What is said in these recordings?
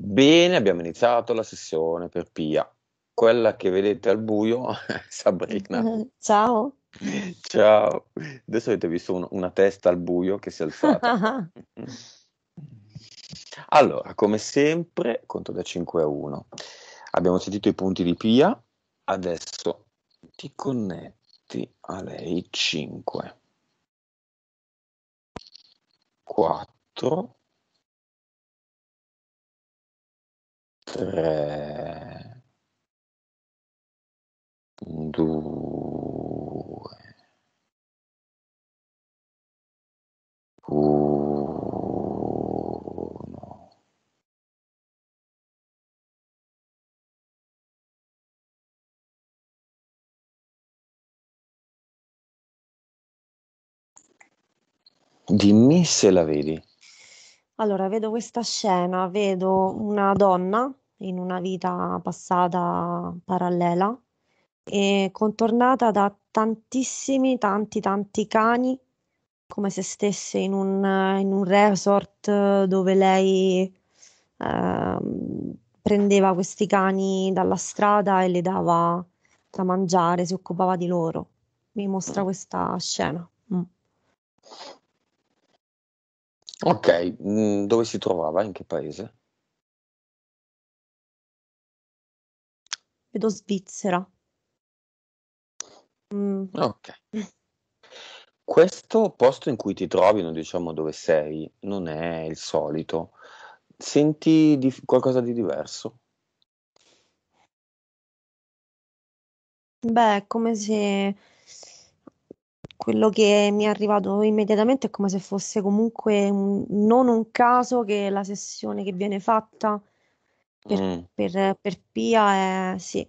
Bene, abbiamo iniziato la sessione per Pia. Quella che vedete al buio è Sabrina. Ciao. Ciao. Adesso avete visto un, una testa al buio che si è alzata. allora, come sempre, conto da 5 a 1. Abbiamo sentito i punti di Pia. Adesso ti connetti a lei 5. 4 3, 2, 1. Dimmi se la vedi. Allora, vedo questa scena, vedo una donna in una vita passata parallela e contornata da tantissimi, tanti, tanti cani, come se stesse in un, in un resort dove lei eh, prendeva questi cani dalla strada e le dava da mangiare, si occupava di loro. Mi mostra questa scena. Mm. Ok, mm, dove si trovava? In che paese? Vedo Svizzera. Mm. Ok. Questo posto in cui ti trovi, non diciamo dove sei, non è il solito. Senti di, qualcosa di diverso? Beh, come se quello che mi è arrivato immediatamente è come se fosse comunque un, non un caso che la sessione che viene fatta per, mm. per, per Pia è sì,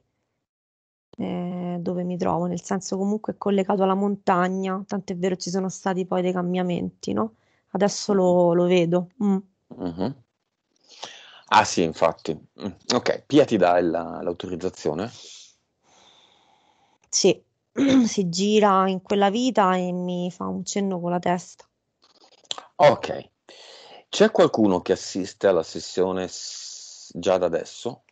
è dove mi trovo, nel senso comunque è collegato alla montagna, tant'è vero ci sono stati poi dei cambiamenti, no? Adesso lo, lo vedo. Mm. Mm-hmm. Ah sì, infatti. Mm, ok, Pia ti dà il, l'autorizzazione? Sì. si gira in quella vita e mi fa un cenno con la testa. Ok, c'è qualcuno che assiste alla sessione già da adesso?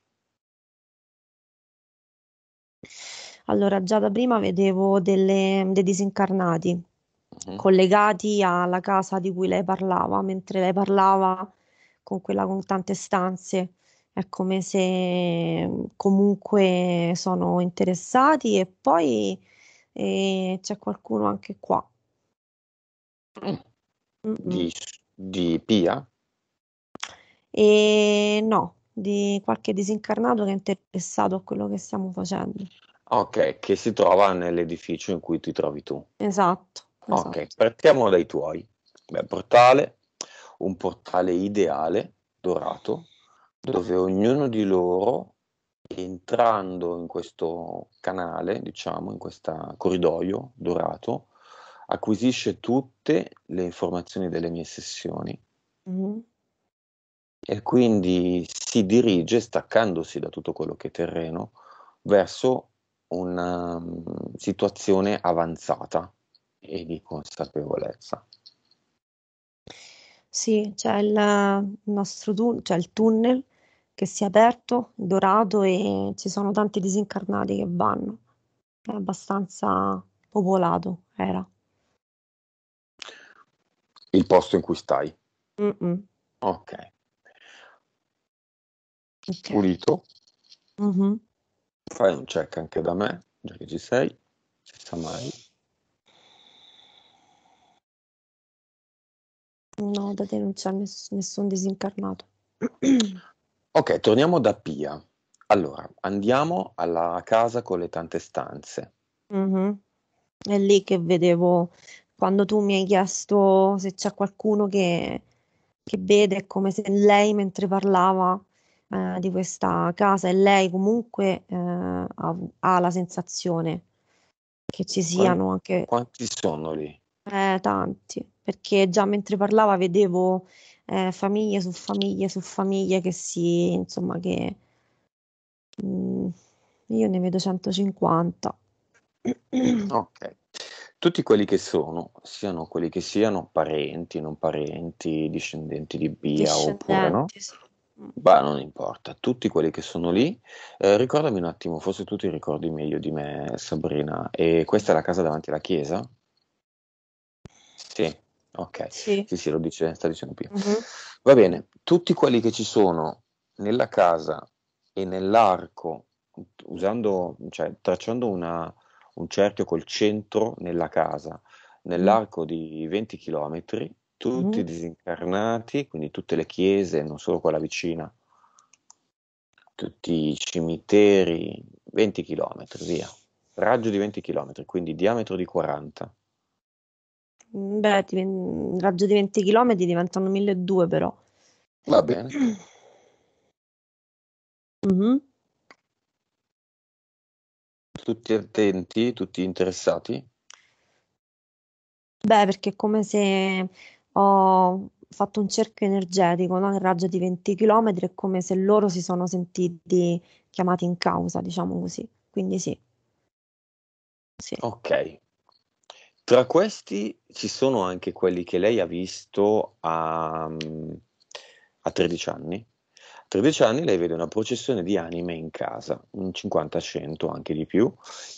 Allora, già da prima vedevo delle, dei disincarnati mm-hmm. collegati alla casa di cui lei parlava, mentre lei parlava con quella con tante stanze è come se comunque sono interessati e poi eh, c'è qualcuno anche qua. Di, di Pia? E no, di qualche disincarnato che è interessato a quello che stiamo facendo. Ok, che si trova nell'edificio in cui ti trovi tu. Esatto. esatto. Ok, partiamo dai tuoi. Beh, portale, un portale ideale, dorato, dove ognuno di loro, entrando in questo canale, diciamo, in questo corridoio dorato, acquisisce tutte le informazioni delle mie sessioni. Mm-hmm. E quindi si dirige, staccandosi da tutto quello che è terreno, verso una mm, situazione avanzata e di consapevolezza. Sì, c'è il nostro tu- cioè il tunnel che si è aperto, dorato e ci sono tanti disincarnati che vanno. È abbastanza popolato, era. Il posto in cui stai? mm Ok. Pulito. Mm-hmm. Fai un check anche da me, già che ci sei, si sa mai. No, da te non c'è ness- nessun disincarnato. Ok, torniamo da Pia. Allora, andiamo alla casa con le tante stanze. Mm-hmm. È lì che vedevo quando tu mi hai chiesto se c'è qualcuno che, che vede, è come se lei mentre parlava eh, di questa casa e lei comunque eh, ha, ha, la sensazione che ci siano quanti, anche... Quanti sono lì? Eh, tanti, perché già mentre parlava vedevo eh, famiglia su famiglia su famiglia che si, insomma, che mh, mm, io ne vedo 150. Ok. Tutti quelli che sono, siano quelli che siano, parenti, non parenti, discendenti di Bia oppure no? Sì. Mm. non importa, tutti quelli che sono lì, eh, ricordami un attimo, forse tu ti ricordi meglio di me, Sabrina, e questa è la casa davanti alla chiesa? Sì. Ok, sì, sì, sì lo dice, sta dicendo Pia. Uh-huh. Mm-hmm. Va bene, tutti quelli che ci sono nella casa e nell'arco, usando, cioè tracciando una, un cerchio col centro nella casa, nell'arco di 20 km, tutti uh-huh. disincarnati, quindi tutte le chiese, non solo quella vicina, tutti i cimiteri, 20 km, via. Raggio di 20 km, quindi diametro di 40. Mm, beh, ti, raggio di 20 km diventano 1200 però. Va bene. Mm-hmm. Tutti attenti, tutti interessati? Beh, perché è come se ho fatto un cerchio energetico, no? Il raggio di 20 km è come se loro si sono sentiti chiamati in causa, diciamo così. Quindi sì. sì. Ok. Tra questi ci sono anche quelli che lei ha visto a, mm, a 13 anni. A 13 anni lei vede una processione di anime in casa, un 50-100 anche di più,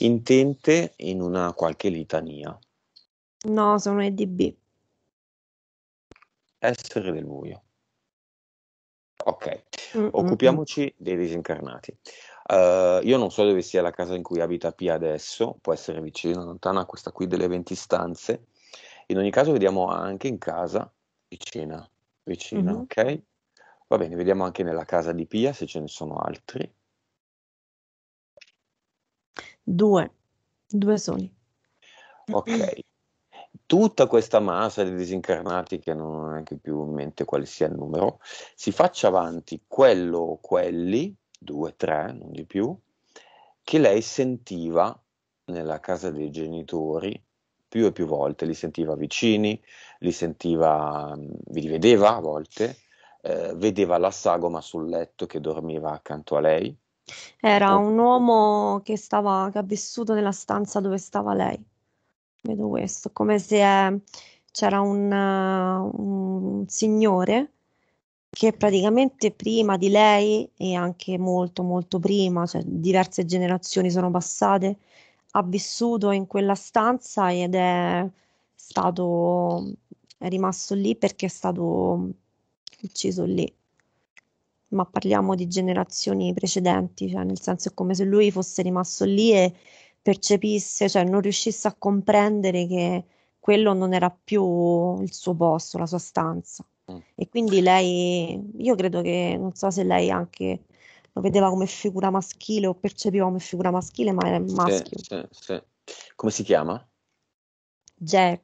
intente in una qualche litania. No, sono EDB. Essere del buio. Ok, mm-hmm. occupiamoci dei disincarnati. Uh, io non so dove sia la casa in cui abita Pia adesso, può essere vicino, lontana, questa qui delle 20 stanze. In ogni caso vediamo anche in casa vicina, vicina, mm-hmm. ok? Va bene, vediamo anche nella casa di Pia se ce ne sono altri. Due, due soli. Ok. Tutta questa massa di disincarnati, che non ho neanche più in mente quale sia il numero, si faccia avanti quello o quelli due, tre, non di più, che lei sentiva nella casa dei genitori più e più volte, li sentiva vicini, li sentiva, vi mm, rivedeva a volte, eh, vedeva la sagoma sul letto che dormiva accanto a lei. Era ecco. un uomo che, stava, che ha vissuto nella stanza dove stava lei. Vedo questo, come se eh, c'era un, un signore che praticamente prima di lei e anche molto molto prima, cioè diverse generazioni sono passate, ha vissuto in quella stanza ed è stato è rimasto lì perché è stato ucciso lì. Ma parliamo di generazioni precedenti, cioè nel senso è come se lui fosse rimasto lì e percepisse, cioè non riuscisse a comprendere che quello non era più il suo posto, la sua stanza. E quindi mm. lei, io credo che, non so se lei anche lo vedeva come figura maschile o percepiva come figura maschile, ma era maschio. Sì, sì, sì. Come si chiama? Jack.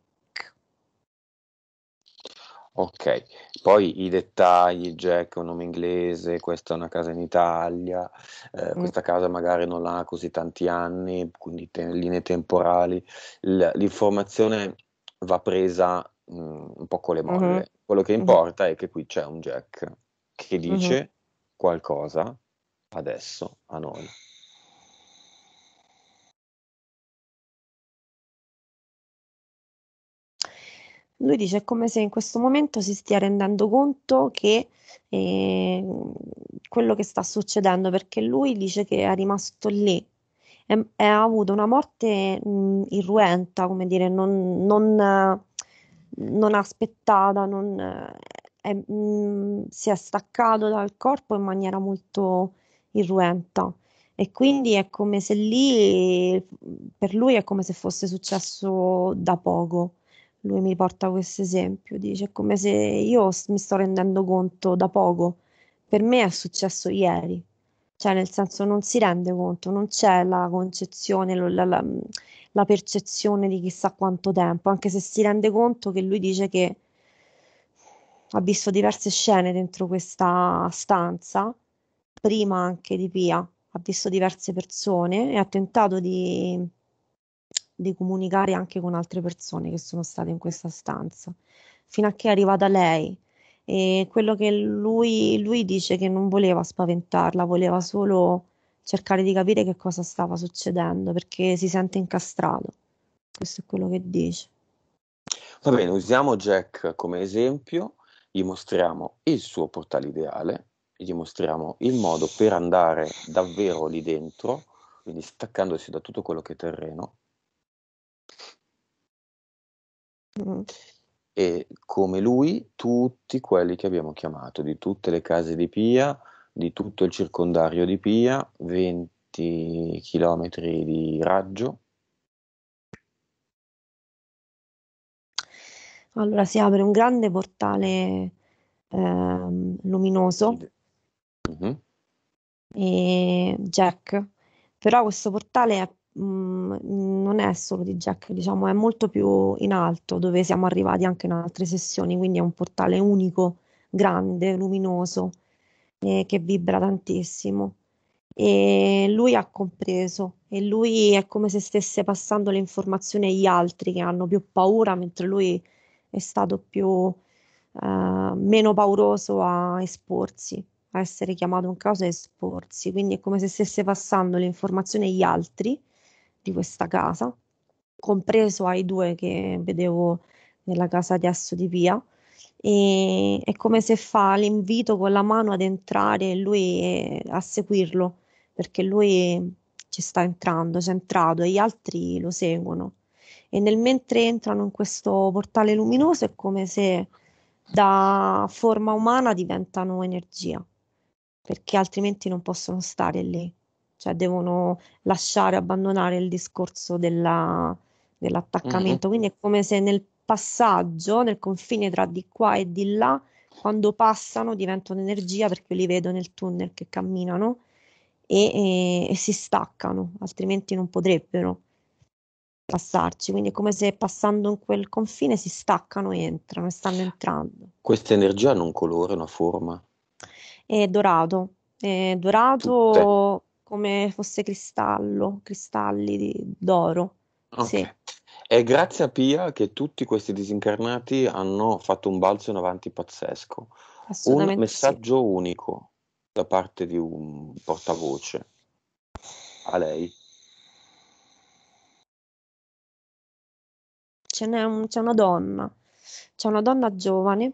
Ok, poi i dettagli, Jack è un nome inglese, questa è una casa in Italia, eh, mm. questa casa magari non ha così tanti anni, quindi te- linee temporali. L- l'informazione va presa mh, mm, un po' con le molle. Mm-hmm. Quello che importa mm-hmm. è che qui c'è un Jack che dice mm-hmm. qualcosa adesso a noi. Lui dice: È come se in questo momento si stia rendendo conto che eh, quello che sta succedendo, perché lui dice che è rimasto lì, è, è avuto una morte mh, irruenta, come dire, non, non non aspettata, non, eh, è, mh, mm, si è staccato dal corpo in maniera molto irruenta e quindi è come se lì, per lui è come se fosse successo da poco. Lui mi porta questo esempio, dice è come se io mi sto rendendo conto da poco, per me è successo ieri cioè nel senso non si rende conto, non c'è la concezione, la, la, la, percezione di chissà quanto tempo, anche se si rende conto che lui dice che ha visto diverse scene dentro questa stanza, prima anche di Pia, ha visto diverse persone e ha tentato di, di comunicare anche con altre persone che sono state in questa stanza, fino a che è arrivata lei e quello che lui, lui dice che non voleva spaventarla, voleva solo cercare di capire che cosa stava succedendo perché si sente incastrato. Questo è quello che dice. Va bene, usiamo Jack come esempio, gli mostriamo il suo portale ideale, gli mostriamo il modo per andare davvero lì dentro, quindi staccandosi da tutto quello che è terreno. Mm e come lui tutti quelli che abbiamo chiamato di tutte le case di Pia, di tutto il circondario di Pia, 20 km di raggio. Allora si apre un grande portale eh, luminoso mm -hmm. e Jack, però questo portale è Mm, non è solo di Jack, diciamo, è molto più in alto dove siamo arrivati anche in altre sessioni, quindi è un portale unico, grande, luminoso, eh, che vibra tantissimo. E lui ha compreso e lui è come se stesse passando le informazioni agli altri che hanno più paura, mentre lui è stato più... Uh, meno pauroso a esporsi, a essere chiamato un caso e esporsi. Quindi è come se stesse passando le informazioni agli altri di questa casa, compreso ai due che vedevo nella casa di Asso di Via. E è come se fa l'invito con la mano ad entrare e lui eh, a seguirlo, perché lui ci sta entrando, c'è entrato e gli altri lo seguono. E nel mentre entrano in questo portale luminoso è come se da forma umana diventano energia, perché altrimenti non possono stare lì cioè devono lasciare, abbandonare il discorso della, mm-hmm. dell'attaccamento. Mm-hmm. Quindi è come se nel passaggio, nel confine tra di qua e di là, quando passano diventano energia perché li vedo nel tunnel che camminano e, e, e si staccano, altrimenti non potrebbero passarci, quindi è come se passando in quel confine si staccano e entrano e stanno entrando. Questa energia non colore, una forma? È dorato, è dorato come fosse cristallo, cristalli di, d'oro. Okay. Sì. È grazie a Pia che tutti questi disincarnati hanno fatto un balzo in avanti pazzesco. Un messaggio sì. unico da parte di un portavoce a lei. Ce n'è un, c'è una donna, c'è una donna giovane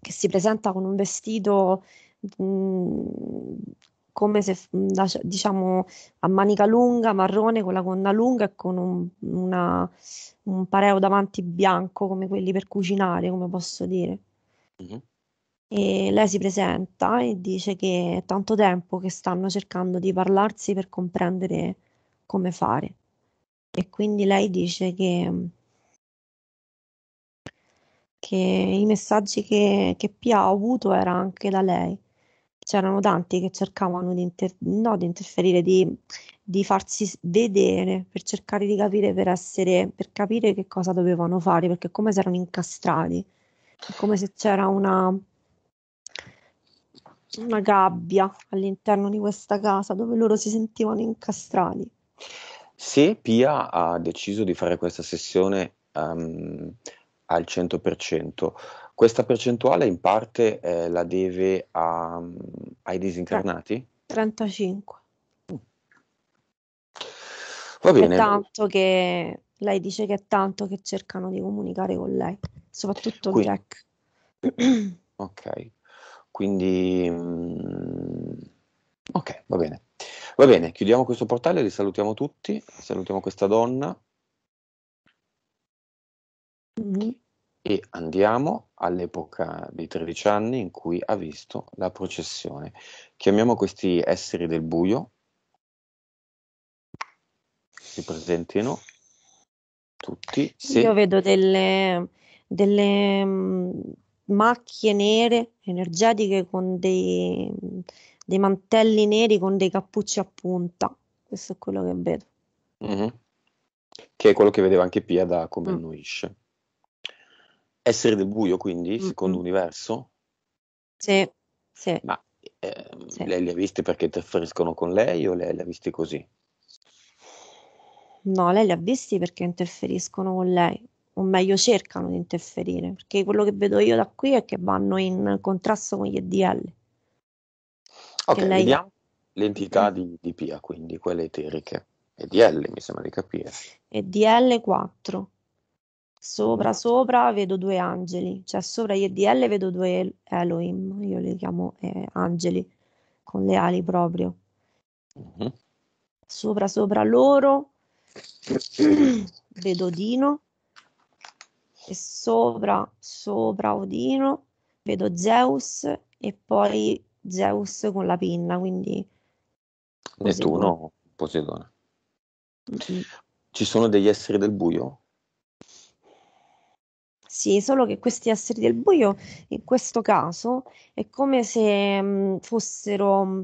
che si presenta con un vestito mh, mhmm, come se mm, diciamo a manica lunga, marrone, con la gonna lunga e con un, una, un pareo davanti bianco come quelli per cucinare, come posso dire. Mm-hmm. E lei si presenta e dice che è tanto tempo che stanno cercando di parlarsi per comprendere come fare. E quindi lei dice che, che i messaggi che, che Pia ha avuto era anche da lei c'erano tanti che cercavano di, inter- no, di interferire, di, di, farsi vedere per cercare di capire, per, essere, per capire che cosa dovevano fare, perché come si erano incastrati, come se c'era una, una gabbia all'interno di questa casa dove loro si sentivano incastrati. Se Pia ha deciso di fare questa sessione um, al 100%, questa percentuale in parte eh, la deve a, ai disincarnati? 35. Mm. Va bene. È tanto che lei dice che è tanto che cercano di comunicare con lei, soprattutto Quindi, Jack. Ok, quindi mm, ok, va bene. Va bene, chiudiamo questo portale, li salutiamo tutti, salutiamo questa donna. Mm-hmm e andiamo all'epoca dei 13 anni in cui ha visto la processione. Chiamiamo questi esseri del buio, si presentino tutti. Se... Io vedo delle, delle mm, macchie nere energetiche con dei, dei, mantelli neri con dei cappucci a punta, questo è quello che vedo. Mm-hmm. Che è quello che vedeva anche Pia da come mm. annuisce. Essere del buio, quindi, mm-hmm. secondo mm. universo? Sì, sì. Ma eh, sì. lei le ha viste perché interferiscono con lei o lei le ha viste così? No, lei li ha visti perché interferiscono con lei, o meglio cercano di interferire, perché quello che vedo io da qui è che vanno in contrasto con gli EDL. Ok, lei... vediamo l'entità mm. di, di Pia, quindi quelle eteriche. EDL mi sembra di capire. EDL 4. Sopra, sopra vedo due angeli, cioè sopra gli EDL vedo due Elohim, io li chiamo eh, angeli, con le ali proprio. Uh-huh. Sopra, sopra loro vedo Dino e sopra, sopra Odino vedo Zeus e poi Zeus con la pinna, quindi... Nettuno, Poseidone. Poseidone. Mm-hmm. Ci sono degli esseri del buio? Sì, solo che questi esseri del buio, in questo caso, è come se mh, mm, fossero, mm,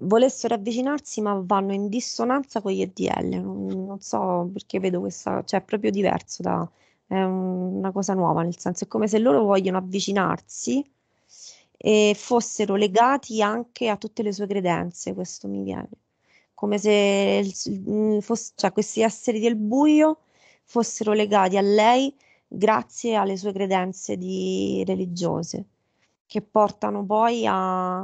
volessero avvicinarsi, ma vanno in dissonanza con gli EDL. Non, non so perché vedo questa, cioè è proprio diverso da, è una cosa nuova, nel senso è come se loro vogliono avvicinarsi e fossero legati anche a tutte le sue credenze, questo mi viene. Come se fosse, cioè, questi esseri del buio fossero legati a lei grazie alle sue credenze di, religiose, che portano poi a...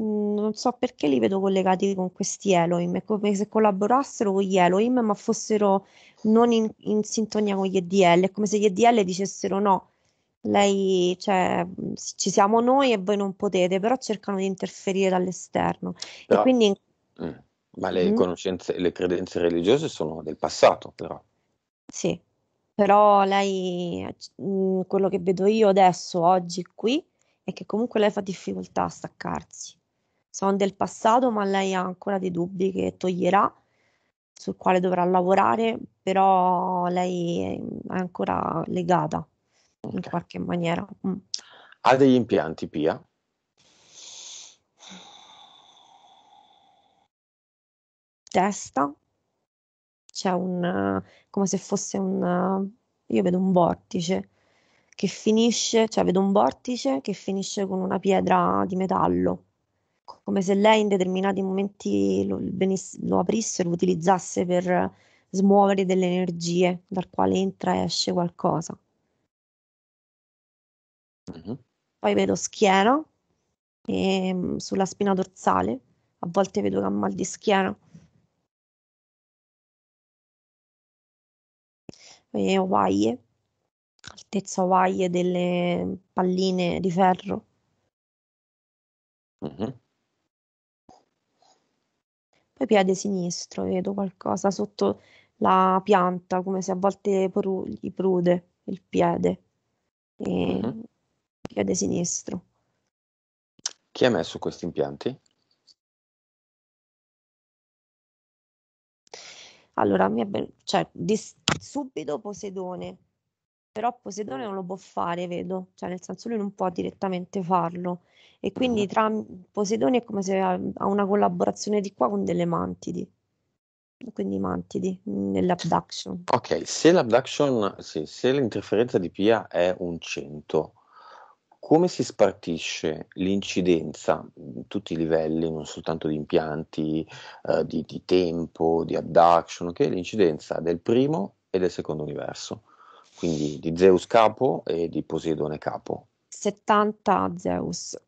Mm, non so perché li vedo collegati con questi Elohim, è come se collaborassero con gli Elohim, ma fossero non in, in sintonia con gli EDL, è come se gli EDL dicessero no, lei, cioè, mm, ci siamo noi e voi non potete, però cercano di interferire dall'esterno. Però, quindi... Mm, ma le mm. conoscenze, le credenze religiose sono del passato, però. Sì, però lei, mhmm, quello che vedo io adesso, oggi, qui, è che comunque lei fa difficoltà a staccarsi. Sono del passato, ma lei ha ancora dei dubbi che toglierà, sul quale dovrà lavorare, però lei mhmm, è ancora legata in qualche maniera. Mm. Ha degli impianti Pia? Testa c'è un, eh, come se fosse un, eh, io vedo un vortice che finisce, cioè vedo un vortice che finisce con una pietra di metallo, come se lei in determinati momenti lo, lo aprisse, lo utilizzasse per smuovere delle energie dal quale entra e esce qualcosa. Uh-huh. Poi vedo schiena e ehm, sulla spina dorsale, a volte vedo che ha mal di schiena, eh, ovaie, altezza ovaie delle palline di ferro. Mm-hmm. Poi piede sinistro, vedo qualcosa sotto la pianta, come se a volte pru- gli prude il piede. E mm-hmm. Piede sinistro. Chi ha messo questi impianti? Allora, mi è ben... cioè, dis- subito Poseidone, però Poseidone eh. non lo può fare, vedo, cioè nel senso lui non può direttamente farlo e eh, quindi tra Poseidone è come se ha una collaborazione di qua con delle mantidi. Quindi mantidi mm, nell'abduction. Ok, se l'abduction, sì, se l'interferenza di Pia è un 100, come si spartisce l'incidenza in mm, tutti i livelli, non soltanto di impianti, eh, di, di, tempo, di abduction, ok? L'incidenza del primo e del secondo universo. Quindi di Zeus capo e di Poseidone capo. 70 Zeus.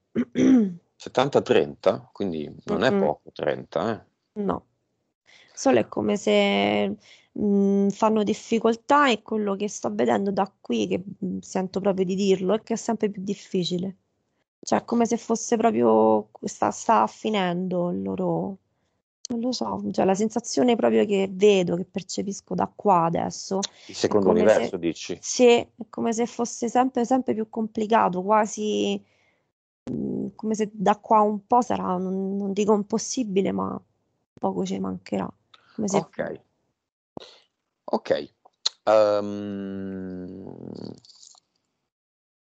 70-30, quindi non è mm-hmm. poco 30, eh? No. Solo è come se mh, mm, fanno difficoltà e quello che sto vedendo da qui, che mh, mm, sento proprio di dirlo, è che è sempre più difficile. Cioè, come se fosse proprio, sta, sta finendo il loro, non lo so, cioè la sensazione proprio che vedo, che percepisco da qua adesso. Il secondo universo, se, dici? Sì, è come se fosse sempre, sempre più complicato, quasi mm, come se da qua un po' sarà, non, non dico impossibile, ma poco ci mancherà. Come se... Ok. Ok. Um,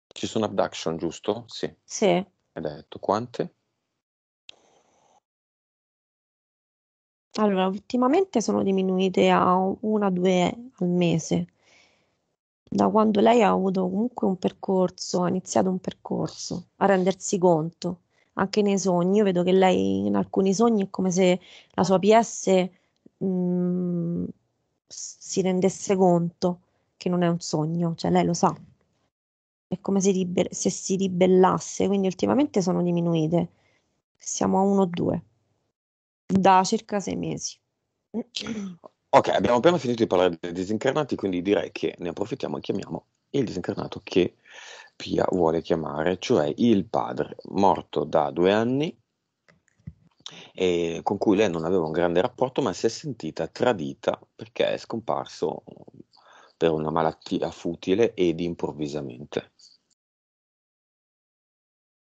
ci sono abduction, giusto? Sì. Sì. Hai detto quante? Allora, ultimamente sono diminuite a una o due al mese, da quando lei ha avuto comunque un percorso, ha iniziato un percorso a rendersi conto, anche nei sogni. Io vedo che lei in alcuni sogni è come se la sua PS mh, mm, si rendesse conto che non è un sogno, cioè lei lo sa. È come se, liber- se si ribellasse, quindi ultimamente sono diminuite. Siamo a uno o due. Da circa sei mesi. Ok, abbiamo appena finito di parlare dei disincarnati, quindi direi che ne approfittiamo e chiamiamo il disincarnato che Pia vuole chiamare, cioè il padre morto da due anni e con cui lei non aveva un grande rapporto, ma si è sentita tradita perché è scomparso per una malattia futile ed improvvisamente.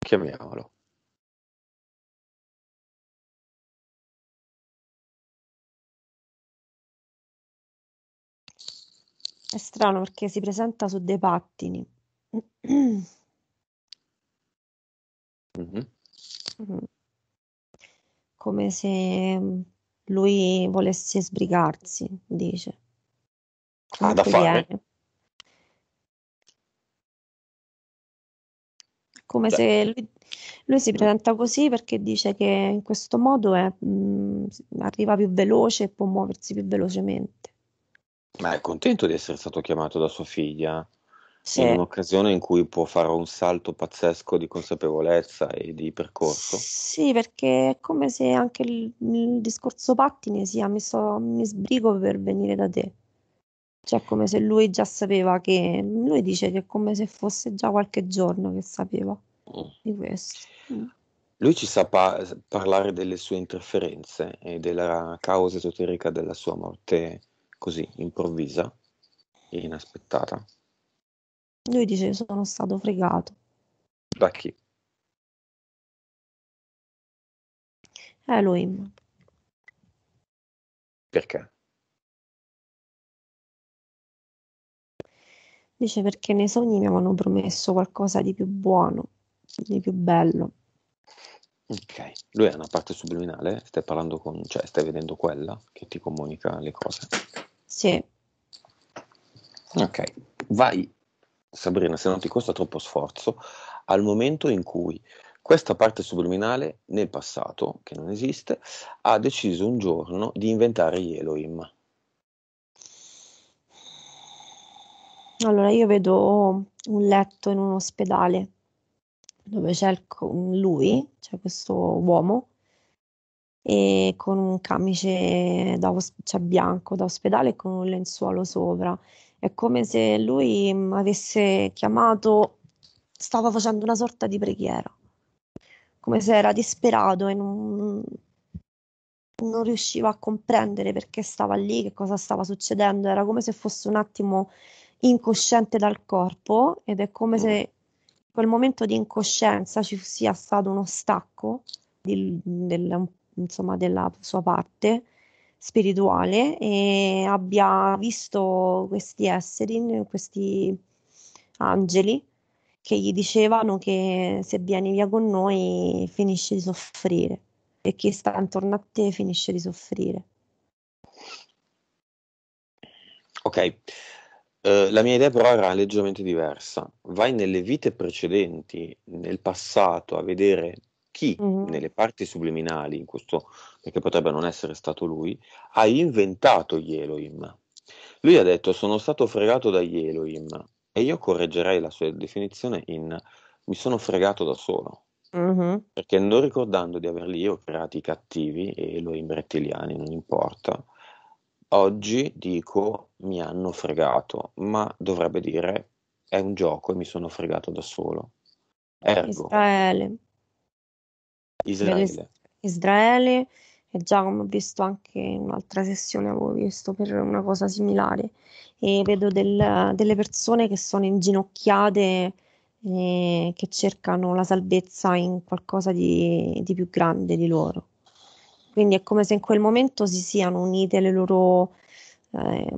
Chiamiamolo. È strano perché si presenta su dei pattini. Mhm. Come se lui volesse sbrigarsi, dice. Ah, da Comunque viene. Come Beh. se lui, lui si mm. presenta così perché dice che in questo modo è, mh, mm, arriva più veloce e può muoversi più velocemente. Ma è contento di essere stato chiamato da sua figlia Sì. in un'occasione in cui può fare un salto pazzesco di consapevolezza e di percorso. Sì, perché è come se anche il, il discorso pattini sia mi, so, mi sbrigo per venire da te. Cioè, come se lui già sapeva che lui dice che è come se fosse già qualche giorno che sapeva Mm. di questo. Mm. Lui ci sa pa- parlare delle sue interferenze e della causa esoterica della sua morte così, improvvisa e inaspettata? Lui dice sono stato fregato. Da chi? Elohim. Eh, perché? Dice perché nei sogni mi avevano promesso qualcosa di più buono, di più bello. Ok, lui ha una parte subliminale, stai parlando con, cioè stai vedendo quella che ti comunica le cose. Sì. Ok, vai Sabrina, se non ti costa troppo sforzo, al momento in cui questa parte subliminale nel passato, che non esiste, ha deciso un giorno di inventare gli Elohim. Allora io vedo un letto in un ospedale dove c'è il, lui, c'è cioè questo uomo e con un camice da os- cioè bianco da ospedale e con un lenzuolo sopra. È come se lui avesse chiamato, stava facendo una sorta di preghiera, come se era disperato e non, non riusciva a comprendere perché stava lì, che cosa stava succedendo, era come se fosse un attimo incosciente dal corpo ed è come se in quel momento di incoscienza ci sia stato uno stacco di, del, insomma, della sua parte spirituale e abbia visto questi esseri, questi angeli che gli dicevano che se vieni via con noi finisci di soffrire e chi sta intorno a te finisce di soffrire. Ok, uh, la mia idea però era leggermente diversa. Vai nelle vite precedenti, nel passato, a vedere chi mm-hmm. nelle parti subliminali, in questo, perché potrebbe non essere stato lui, ha inventato gli Elohim. Lui ha detto sono stato fregato dagli Elohim e io correggerei la sua definizione in mi sono fregato da solo. Mm-hmm. Perché non ricordando di averli io creati cattivi, Elohim rettiliani, non importa, oggi dico mi hanno fregato, ma dovrebbe dire è un gioco e mi sono fregato da solo. Ergo, Israele. Israele. Israele e già come ho visto anche in un'altra sessione avevo visto per una cosa similare e vedo del, delle persone che sono inginocchiate e che cercano la salvezza in qualcosa di, di, più grande di loro. Quindi è come se in quel momento si siano unite le loro, eh,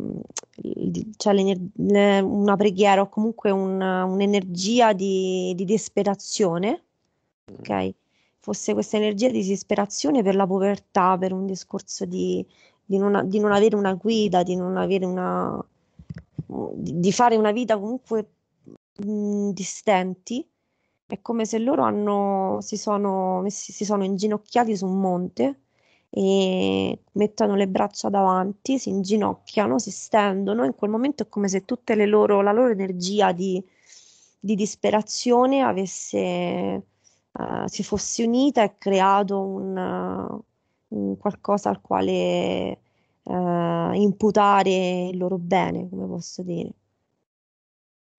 una preghiera o comunque un, un'energia di, di, disperazione, ok? Mm fosse questa energia di disperazione per la povertà, per un discorso di, di, non, di non, avere una guida, di, non avere una, di fare una vita comunque mh, distenti. È come se loro hanno, si, sono si sono inginocchiati su un monte e mettono le braccia davanti, si inginocchiano, si stendono. In quel momento è come se tutta loro, la loro energia di, di disperazione avesse uh, si fosse unita e creato un, eh, un qualcosa al quale uh, imputare il loro bene, come posso dire.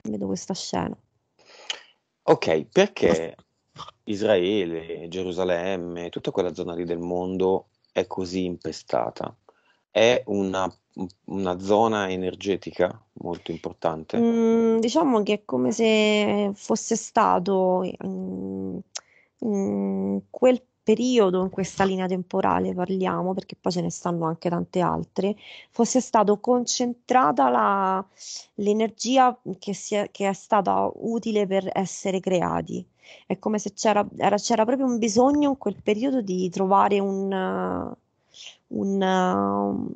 Vedo questa scena. Ok, perché Israele, Gerusalemme, tutta quella zona lì del mondo è così impestata? È una, una zona energetica molto importante? Mm, diciamo che è come se fosse stato... Mm, in quel periodo, in questa linea temporale parliamo, perché poi ce ne stanno anche tante altre, fosse stata concentrata la, l'energia che, è, che è stata utile per essere creati. È come se c'era, era, c'era proprio un bisogno in quel periodo di trovare un, un,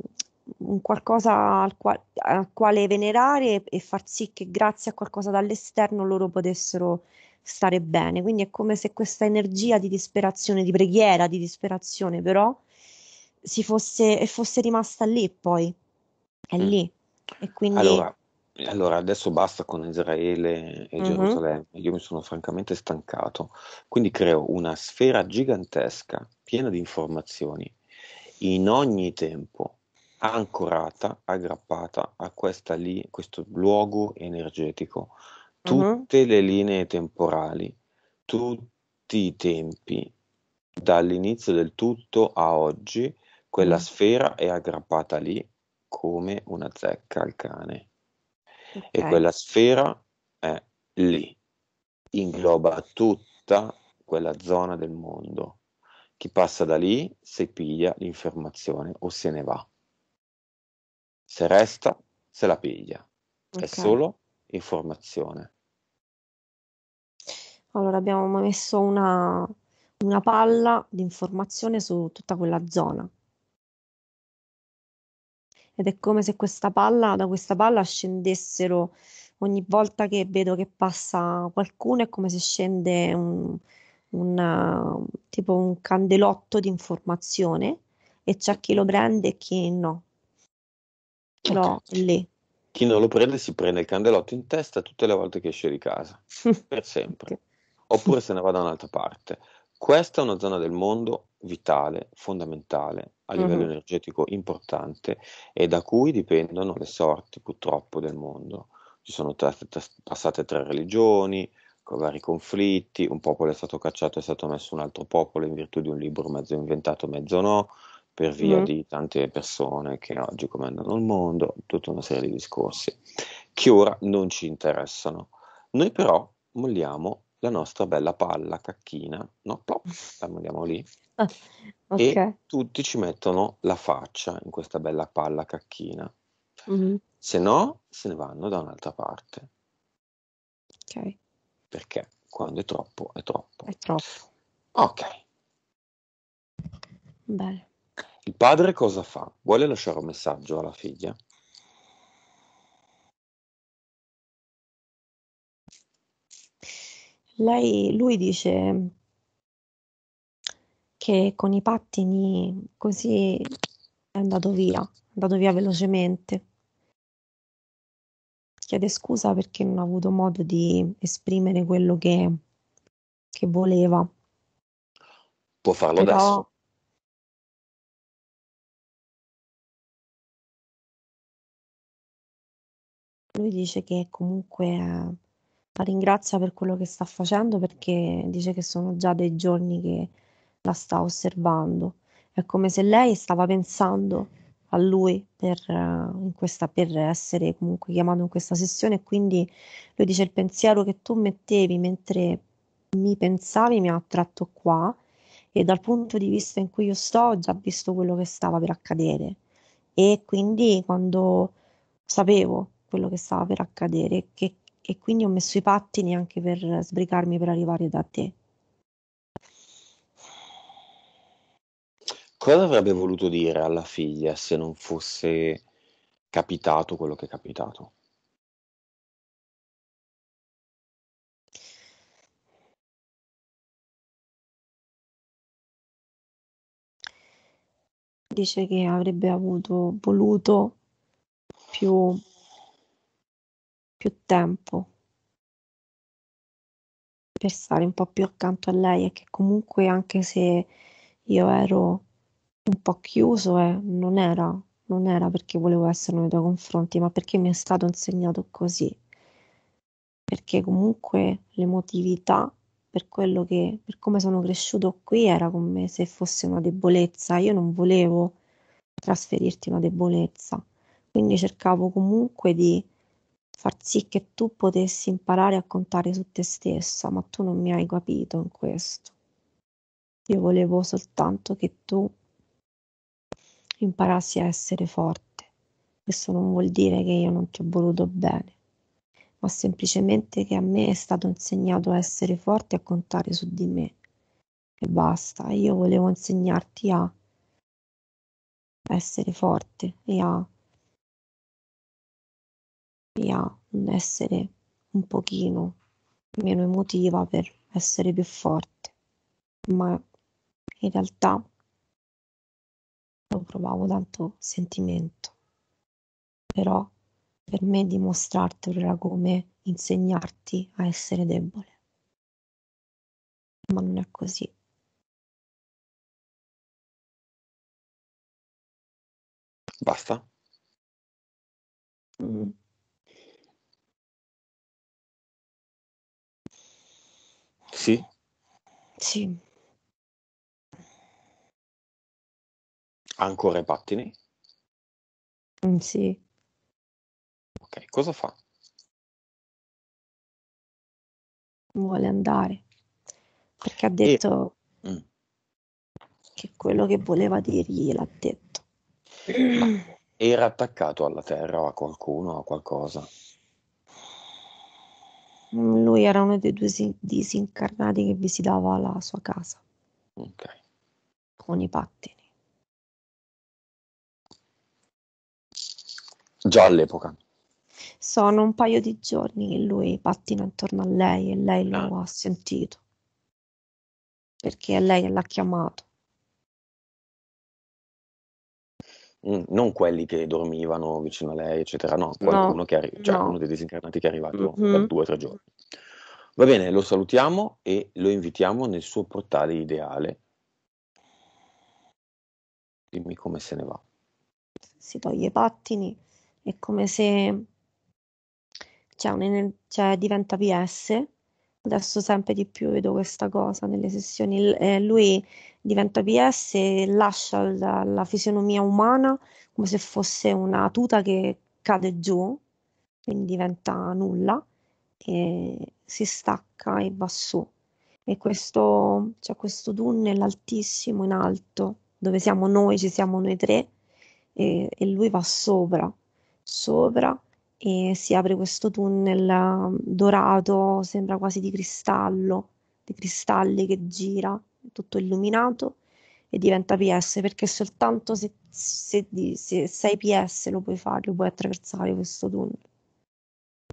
un qualcosa al quale, al quale venerare e far sì che grazie a qualcosa dall'esterno loro potessero stare bene. Quindi è come se questa energia di disperazione, di preghiera, di disperazione però, si fosse, fosse rimasta lì poi, è mm. lì. E quindi... allora, eh, allora adesso basta con Israele e uh-huh. Gerusalemme, io mi sono francamente stancato, quindi creo una sfera gigantesca piena di informazioni in ogni tempo ancorata, aggrappata a questa lì, questo luogo energetico tutte uh-huh. le linee temporali, tutti i tempi, dall'inizio del tutto a oggi, quella uh-huh. sfera è aggrappata lì come una zecca al cane. Okay. E quella sfera è lì, ingloba tutta quella zona del mondo. Chi passa da lì se piglia l'informazione o se ne va. Se resta, se la piglia. Okay. È solo informazione. Allora abbiamo messo una, una palla di informazione su tutta quella zona. Ed è come se questa palla, da questa palla scendessero ogni volta che vedo che passa qualcuno, è come se scende un, un, tipo un candelotto di informazione e c'è chi lo prende e chi no. Okay. No, lì. Chi non lo prende si prende il candelotto in testa tutte le volte che esce di casa, per sempre. Okay oppure se ne va da un'altra parte. Questa è una zona del mondo vitale, fondamentale, a livello uh-huh. energetico importante e da cui dipendono le sorti purtroppo del mondo. Ci sono t- t- passate tre religioni, con vari conflitti, un popolo è stato cacciato, e è stato messo un altro popolo in virtù di un libro mezzo inventato, mezzo no, per via uh-huh. di tante persone che oggi comandano il mondo, tutta una serie di discorsi che ora non ci interessano. Noi però molliamo la nostra bella palla cacchina, no? Plop, la mandiamo lì. Ah, okay. E tutti ci mettono la faccia in questa bella palla cacchina. Mm-hmm. Se no, se ne vanno da un'altra parte. Ok. Perché quando è troppo, è troppo. È troppo. Ok. Bene. Il padre cosa fa? Vuole lasciare un messaggio alla figlia? Lei lui dice che con i pattini così è andato via, è andato via velocemente. Chiede scusa perché non ha avuto modo di esprimere quello che, che voleva. Può farlo Però, adesso. Lui dice che comunque eh, la ringrazia per quello che sta facendo perché dice che sono già dei giorni che la sta osservando. È come se lei stava pensando a lui per, uh, questa, per essere comunque chiamato in questa sessione e quindi lui dice il pensiero che tu mettevi mentre mi pensavi mi ha attratto qua e dal punto di vista in cui io sto ho già visto quello che stava per accadere e quindi quando sapevo quello che stava per accadere, che, e quindi ho messo i pattini anche per sbrigarmi per arrivare da te. Cosa avrebbe voluto dire alla figlia se non fosse capitato quello che è capitato? Dice che avrebbe avuto voluto più più tempo per stare un po' più accanto a lei e che comunque anche se io ero un po' chiuso eh, non, era, non era perché volevo essere nei tuoi confronti ma perché mi è stato insegnato così perché comunque l'emotività per quello che per come sono cresciuto qui era come se fosse una debolezza io non volevo trasferirti una debolezza quindi cercavo comunque di far sì che tu potessi imparare a contare su te stessa, ma tu non mi hai capito in questo. Io volevo soltanto che tu imparassi a essere forte. Questo non vuol dire che io non ti ho voluto bene, ma semplicemente che a me è stato insegnato a essere forte e a contare su di me. E basta, io volevo insegnarti a essere forte e a via essere un pochino meno emotiva per essere più forte, ma in realtà non provavo tanto sentimento, però per me dimostrartelo era come insegnarti a essere debole. Ma non è così. Basta? Mm. Sì. Sì. ancora i pattini? Mm, sì. Ok, cosa fa? Vuole andare, perché ha detto mh. Mm. che quello che voleva dirgli l'ha detto. Ma era attaccato alla terra o a qualcuno o a qualcosa? Lui era uno dei due disincarnati che visitava la sua casa. Ok. Con i pattini. Già all'epoca. Sono un paio di giorni che lui pattina intorno a lei e lei lo ah. ha sentito. Perché lei l'ha chiamato. non quelli che dormivano vicino a lei, eccetera, no, qualcuno no, che arri- cioè no. uno dei disincarnati che è arrivato mm-hmm. da due o tre giorni. Va bene, lo salutiamo e lo invitiamo nel suo portale ideale. Dimmi come se ne va. Si toglie i pattini, è come se cioè, un, cioè diventa PS Adesso sempre di più vedo questa cosa nelle sessioni. L- eh, lui diventa PS e lascia la, la, fisionomia umana come se fosse una tuta che cade giù, quindi diventa nulla, e si stacca e va su. E questo, c'è questo tunnel altissimo in alto, dove siamo noi, ci siamo noi tre, e, e lui va sopra, sopra e si apre questo tunnel mm, dorato, sembra quasi di cristallo, di cristalli che gira, tutto illuminato e diventa PS perché soltanto se, se, se sei PS lo puoi fare, lo puoi attraversare questo tunnel.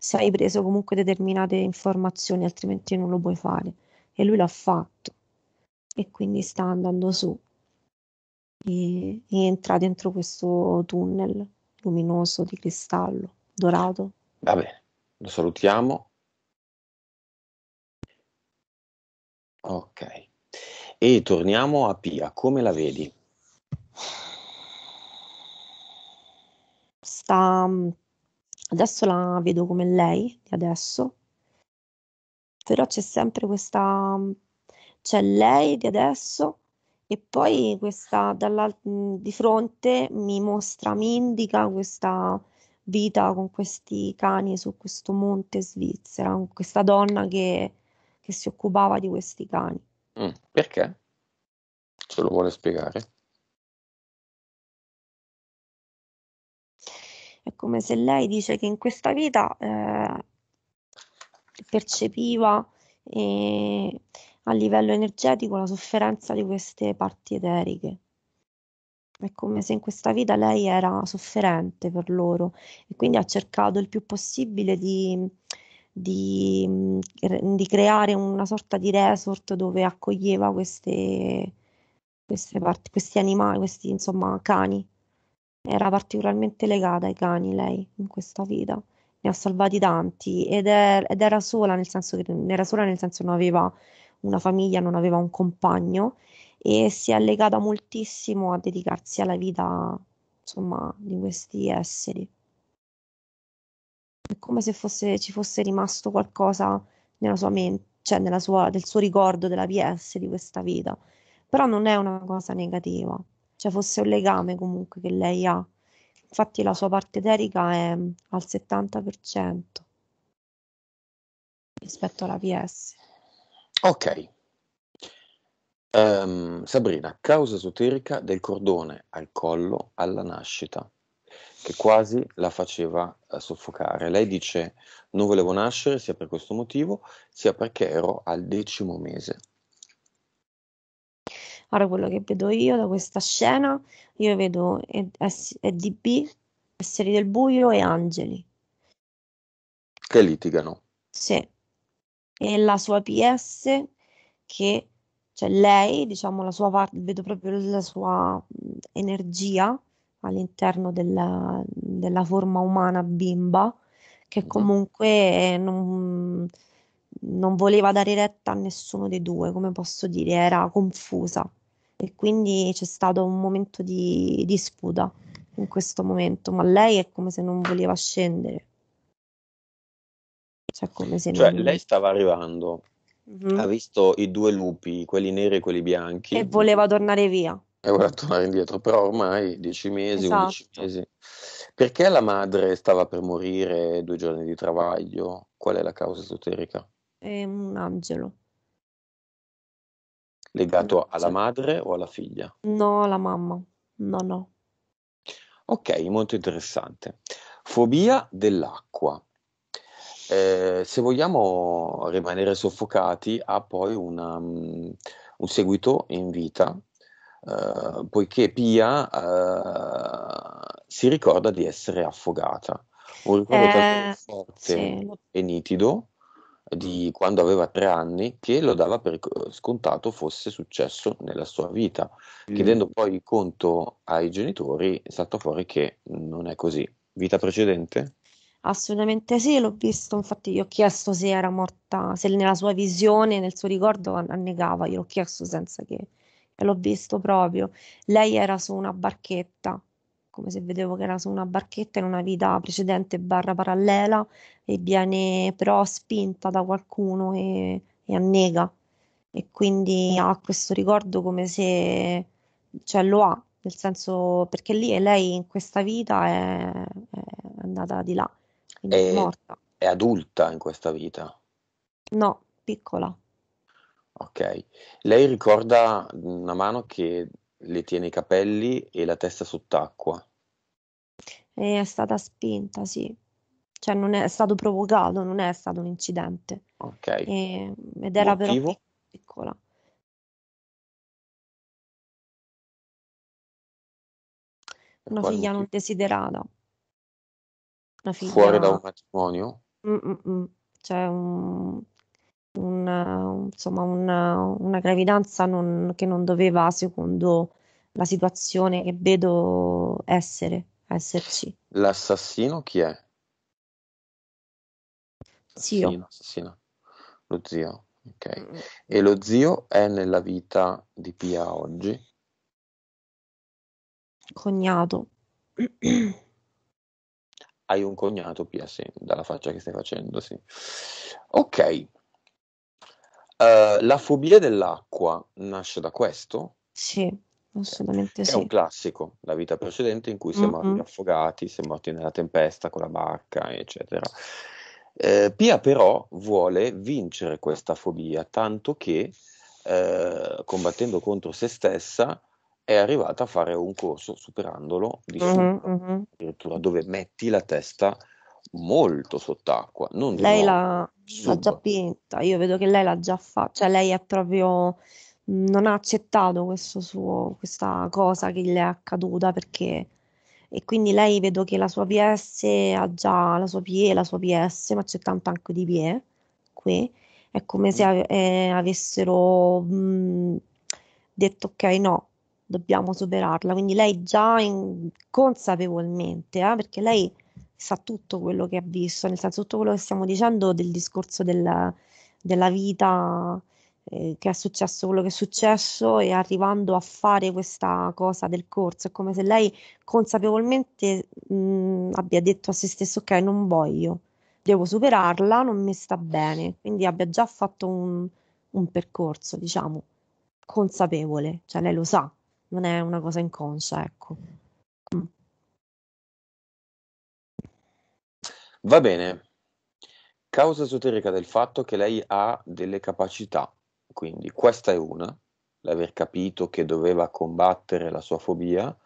Se hai preso comunque determinate informazioni, altrimenti non lo puoi fare. E lui l'ha fatto e quindi sta andando su e, e entra dentro questo tunnel luminoso di cristallo. Dorato. Va bene, lo salutiamo. Ok. E torniamo a Pia, come la vedi? Sta adesso la vedo come lei di adesso. Però c'è sempre questa c'è lei di adesso e poi questa dalla, di fronte mi mostra, mi indica questa vita con questi cani su questo monte svizzera, con questa donna che, che si occupava di questi cani. Mm, perché? Ce lo vuole spiegare? È come se lei dice che in questa vita eh, percepiva eh, a livello energetico la sofferenza di queste parti eteriche è come se in questa vita lei era sofferente per loro e quindi ha cercato il più possibile di, di, di creare una sorta di resort dove accoglieva queste, queste parti, questi animali, questi insomma cani. Era particolarmente legata ai cani lei in questa vita ne ha salvati tanti ed, è, ed, era sola nel senso che era sola nel senso non aveva una famiglia, non aveva un compagno e si è legata moltissimo a dedicarsi alla vita, insomma, di questi esseri. È come se fosse, ci fosse rimasto qualcosa nella sua mente, cioè nella sua, del suo ricordo della PS di questa vita. Però non è una cosa negativa, cioè fosse un legame comunque che lei ha. Infatti la sua parte eterica è al 70% rispetto alla PS. Ok, Um, Sabrina, causa esoterica del cordone al collo alla nascita, che quasi la faceva eh, soffocare. Lei dice: Non volevo nascere sia per questo motivo, sia perché ero al decimo mese. Ora, quello che vedo io da questa scena, io vedo EDB, esseri del buio e angeli. Che litigano. Sì. E la sua PS che cioè lei, diciamo, la sua parte, vedo proprio la sua energia all'interno della, della forma umana bimba, che comunque non, non voleva dare retta a nessuno dei due, come posso dire, era confusa. E quindi c'è stato un momento di, di sputa in questo momento, ma lei è come se non voleva scendere. Cioè, come se cioè, non... lei stava arrivando Mm. Ha visto i due lupi, quelli neri e quelli bianchi. E voleva tornare via. E voleva tornare indietro, però ormai dieci mesi, esatto. undici mesi. Perché la madre stava per morire due giorni di travaglio? Qual è la causa esoterica? È un angelo. Legato mm, alla madre o alla figlia? No, alla mamma. No, no. Ok, molto interessante. Fobia dell'acqua eh, se vogliamo rimanere soffocati, ha poi una, um, un seguito in vita, eh, poiché Pia eh, si ricorda di essere affogata. Un ricordo talmente eh, forte sì. e nitido di quando aveva tre anni che lo dava per scontato fosse successo nella sua vita, mm. chiedendo poi conto ai genitori, è stato fuori che non è così. Vita precedente? Assolutamente sì, l'ho visto, infatti gli ho chiesto se era morta, se nella sua visione, nel suo ricordo annegava, gliel'ho chiesto senza che e l'ho visto proprio. Lei era su una barchetta, come se vedevo che era su una barchetta in una vita precedente barra parallela e viene però spinta da qualcuno e, e annega e quindi ha questo ricordo come se cioè lo ha, nel senso perché lì e lei in questa vita è, è andata di là è, morta. È adulta in questa vita? No, piccola. Ok. Lei ricorda una mano che le tiene i capelli e la testa sott'acqua. È stata spinta, sì. Cioè non è stato provocato, non è stato un incidente. Ok. E, ed era Motivo? però piccola. Una figlia motivo? non desiderata una figlia... Fuori da un matrimonio? mm, mm, mm. Cioè, un, un, insomma, una, una gravidanza non, che non doveva, secondo la situazione che vedo, essere, esserci. L'assassino chi è? Zio. Assassino, assassino. Lo zio, ok. Mm, e lo zio è nella vita di Pia oggi? Cognato. Hai un cognato, Pia, sì, dalla faccia che stai facendo, sì. Ok. Uh, la fobia dell'acqua nasce da questo? Sì, assolutamente sì. È un classico, la vita precedente in cui siamo mm-hmm. affogati, siamo morti nella tempesta con la barca, eccetera. Eh, Pia però vuole vincere questa fobia, tanto che eh, combattendo contro se stessa è arrivata a fare un corso superandolo di diciamo, mm-hmm, mm-hmm. addirittura dove metti la testa molto sott'acqua. Non lei l'ha, l'ha, già pinta, io vedo che lei l'ha già fatta, cioè lei è proprio mhmm, non ha accettato questo suo, questa cosa che le è accaduta perché e quindi lei vedo che la sua PS ha già la sua PE, la sua PS, ma c'è tanto anche di PE qui. È come se mm. av- eh, avessero mh, mhmm, detto ok, no, dobbiamo superarla. Quindi lei già in, consapevolmente, eh, perché lei sa tutto quello che ha visto, nel senso tutto quello che stiamo dicendo del discorso della, della vita eh, che è successo quello che è successo e arrivando a fare questa cosa del corso, è come se lei consapevolmente mh, abbia detto a se stesso ok, non voglio, devo superarla, non mi sta bene, quindi abbia già fatto un, un percorso, diciamo, consapevole, cioè lei lo sa non è una cosa inconscia, ecco. Va bene. Causa esoterica del fatto che lei ha delle capacità, quindi questa è una, l'aver capito che doveva combattere la sua fobia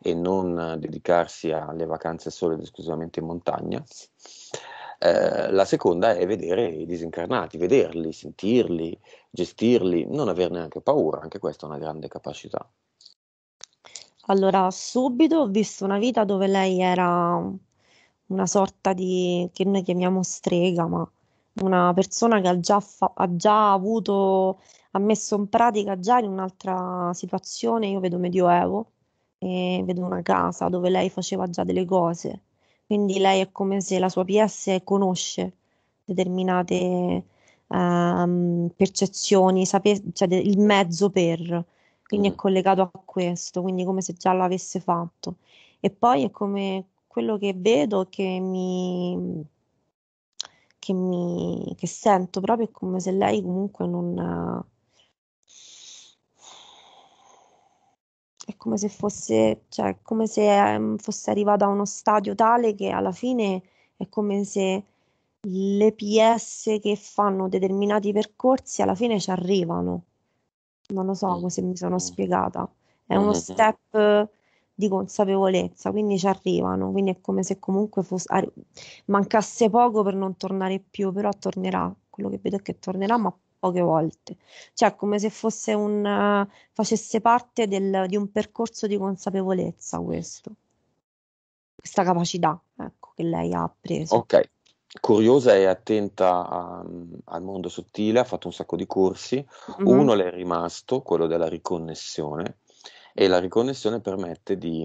e non dedicarsi alle vacanze sole ed esclusivamente in montagna. Eh, la seconda è vedere i disincarnati, vederli, sentirli, gestirli, non averne anche paura, anche questa è una grande capacità. Allora, subito ho visto una vita dove lei era una sorta di, che noi chiamiamo strega, ma una persona che ha già, fa- ha già avuto, ha messo in pratica già in un'altra situazione, io vedo Medioevo e vedo una casa dove lei faceva già delle cose, quindi lei è come se la sua PS conosce determinate ehm, percezioni, sape- cioè il mezzo per quindi mm. è collegato a questo, quindi come se già l'avesse fatto. E poi è come quello che vedo che mi, che mi che sento proprio è come se lei comunque non è come se fosse, cioè, come se ehm, fosse arrivata a uno stadio tale che alla fine è come se le PS che fanno determinati percorsi alla fine ci arrivano non lo so mm. se mi sono mm. spiegata, è uno mm-hmm. step di consapevolezza, quindi ci arrivano, quindi è come se comunque fosse, mancasse poco per non tornare più, però tornerà, quello che vedo è che tornerà, ma poche volte, cioè come se fosse un, facesse parte del, di un percorso di consapevolezza questo, questa capacità ecco, che lei ha appreso. Ok, curiosa e attenta a, al mondo sottile, ha fatto un sacco di corsi. Mm-hmm. Uno le è rimasto, quello della riconnessione, e la riconnessione permette di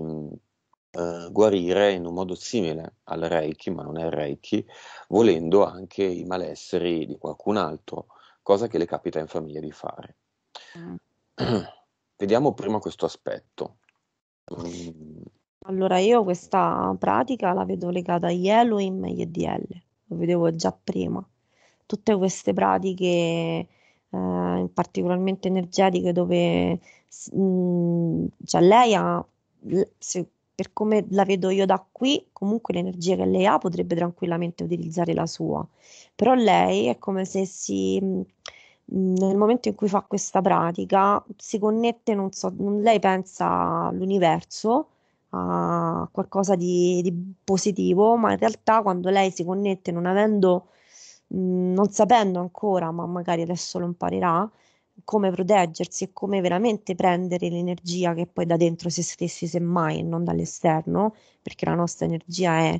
eh, guarire in un modo simile al Reiki, ma non è il Reiki, volendo anche i malesseri di qualcun altro, cosa che le capita in famiglia di fare. Mm. Vediamo prima questo aspetto. Allora, io questa pratica la vedo legata agli Elohim e agli EDL lo vedevo già prima. Tutte queste pratiche eh, particolarmente energetiche dove mh, mm, cioè lei ha, se, per come la vedo io da qui, comunque l'energia che lei ha potrebbe tranquillamente utilizzare la sua, però lei è come se si, mm, mm, nel momento in cui fa questa pratica, si connette, non so, lei pensa all'universo uh, qualcosa di, di, positivo, ma in realtà quando lei si connette non avendo, mh, mm, non sapendo ancora, ma magari adesso lo imparerà, come proteggersi e come veramente prendere l'energia che poi da dentro se stessi semmai e non dall'esterno, perché la nostra energia è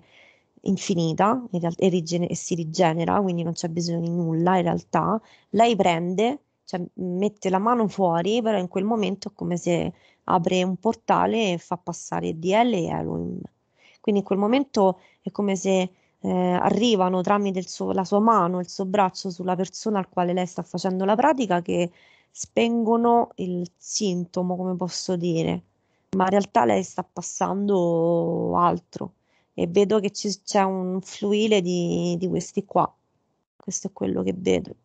infinita in e, rigener- e, si rigenera, quindi non c'è bisogno di nulla in realtà, lei prende, cioè mette la mano fuori, però in quel momento è come se apre un portale e fa passare DL e Elohim. Quindi in quel momento è come se eh, arrivano tramite suo, la sua mano, il suo braccio sulla persona al quale lei sta facendo la pratica che spengono il sintomo, come posso dire, ma in realtà lei sta passando altro e vedo che ci, c'è un fluire di, di questi qua. Questo è quello che vedo.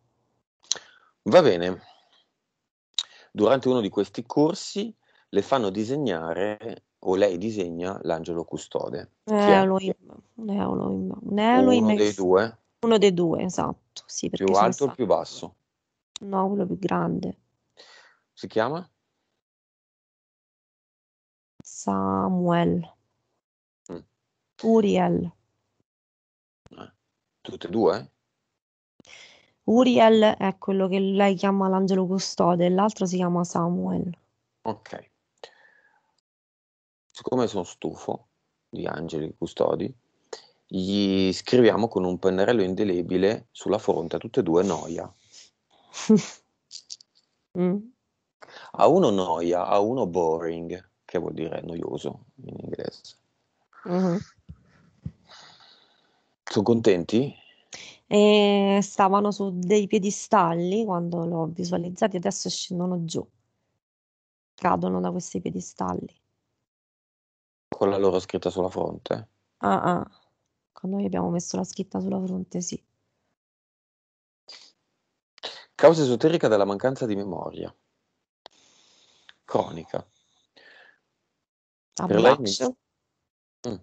Va bene. Durante uno di questi corsi le fanno disegnare o lei disegna l'angelo custode. Elohim, Elohim, Elohim uno dei due. Uno dei due, esatto. Sì, più alto o più basso? No, quello più grande. Si chiama? Samuel. Mm. Uriel. Eh. Tutte e due? Uriel è quello che lei chiama l'angelo custode, l'altro si chiama Samuel. Ok siccome sono stufo di angeli custodi, gli scriviamo con un pennarello indelebile sulla fronte a tutte e due noia. mm. A uno noia, a uno boring, che vuol dire noioso in inglese. Mm-hmm. Sono contenti? E stavano su dei piedistalli quando l'ho visualizzato, adesso scendono giù, cadono da questi piedistalli con la loro scritta sulla fronte. Ah, ah. Quando noi abbiamo messo la scritta sulla fronte, sì. Causa esoterica della mancanza di memoria. Cronica. Abbraccio. Lei... Mm.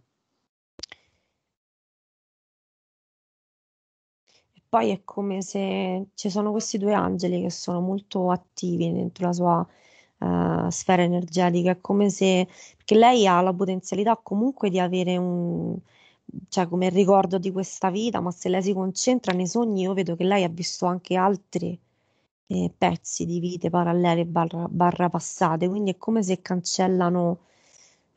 E poi è come se ci sono questi due angeli che sono molto attivi dentro la sua uh, sfera energetica, è come se, perché lei ha la potenzialità comunque di avere un, cioè come ricordo di questa vita, ma se lei si concentra nei sogni io vedo che lei ha visto anche altri eh, pezzi di vite parallele barra, barra, passate, quindi è come se cancellano,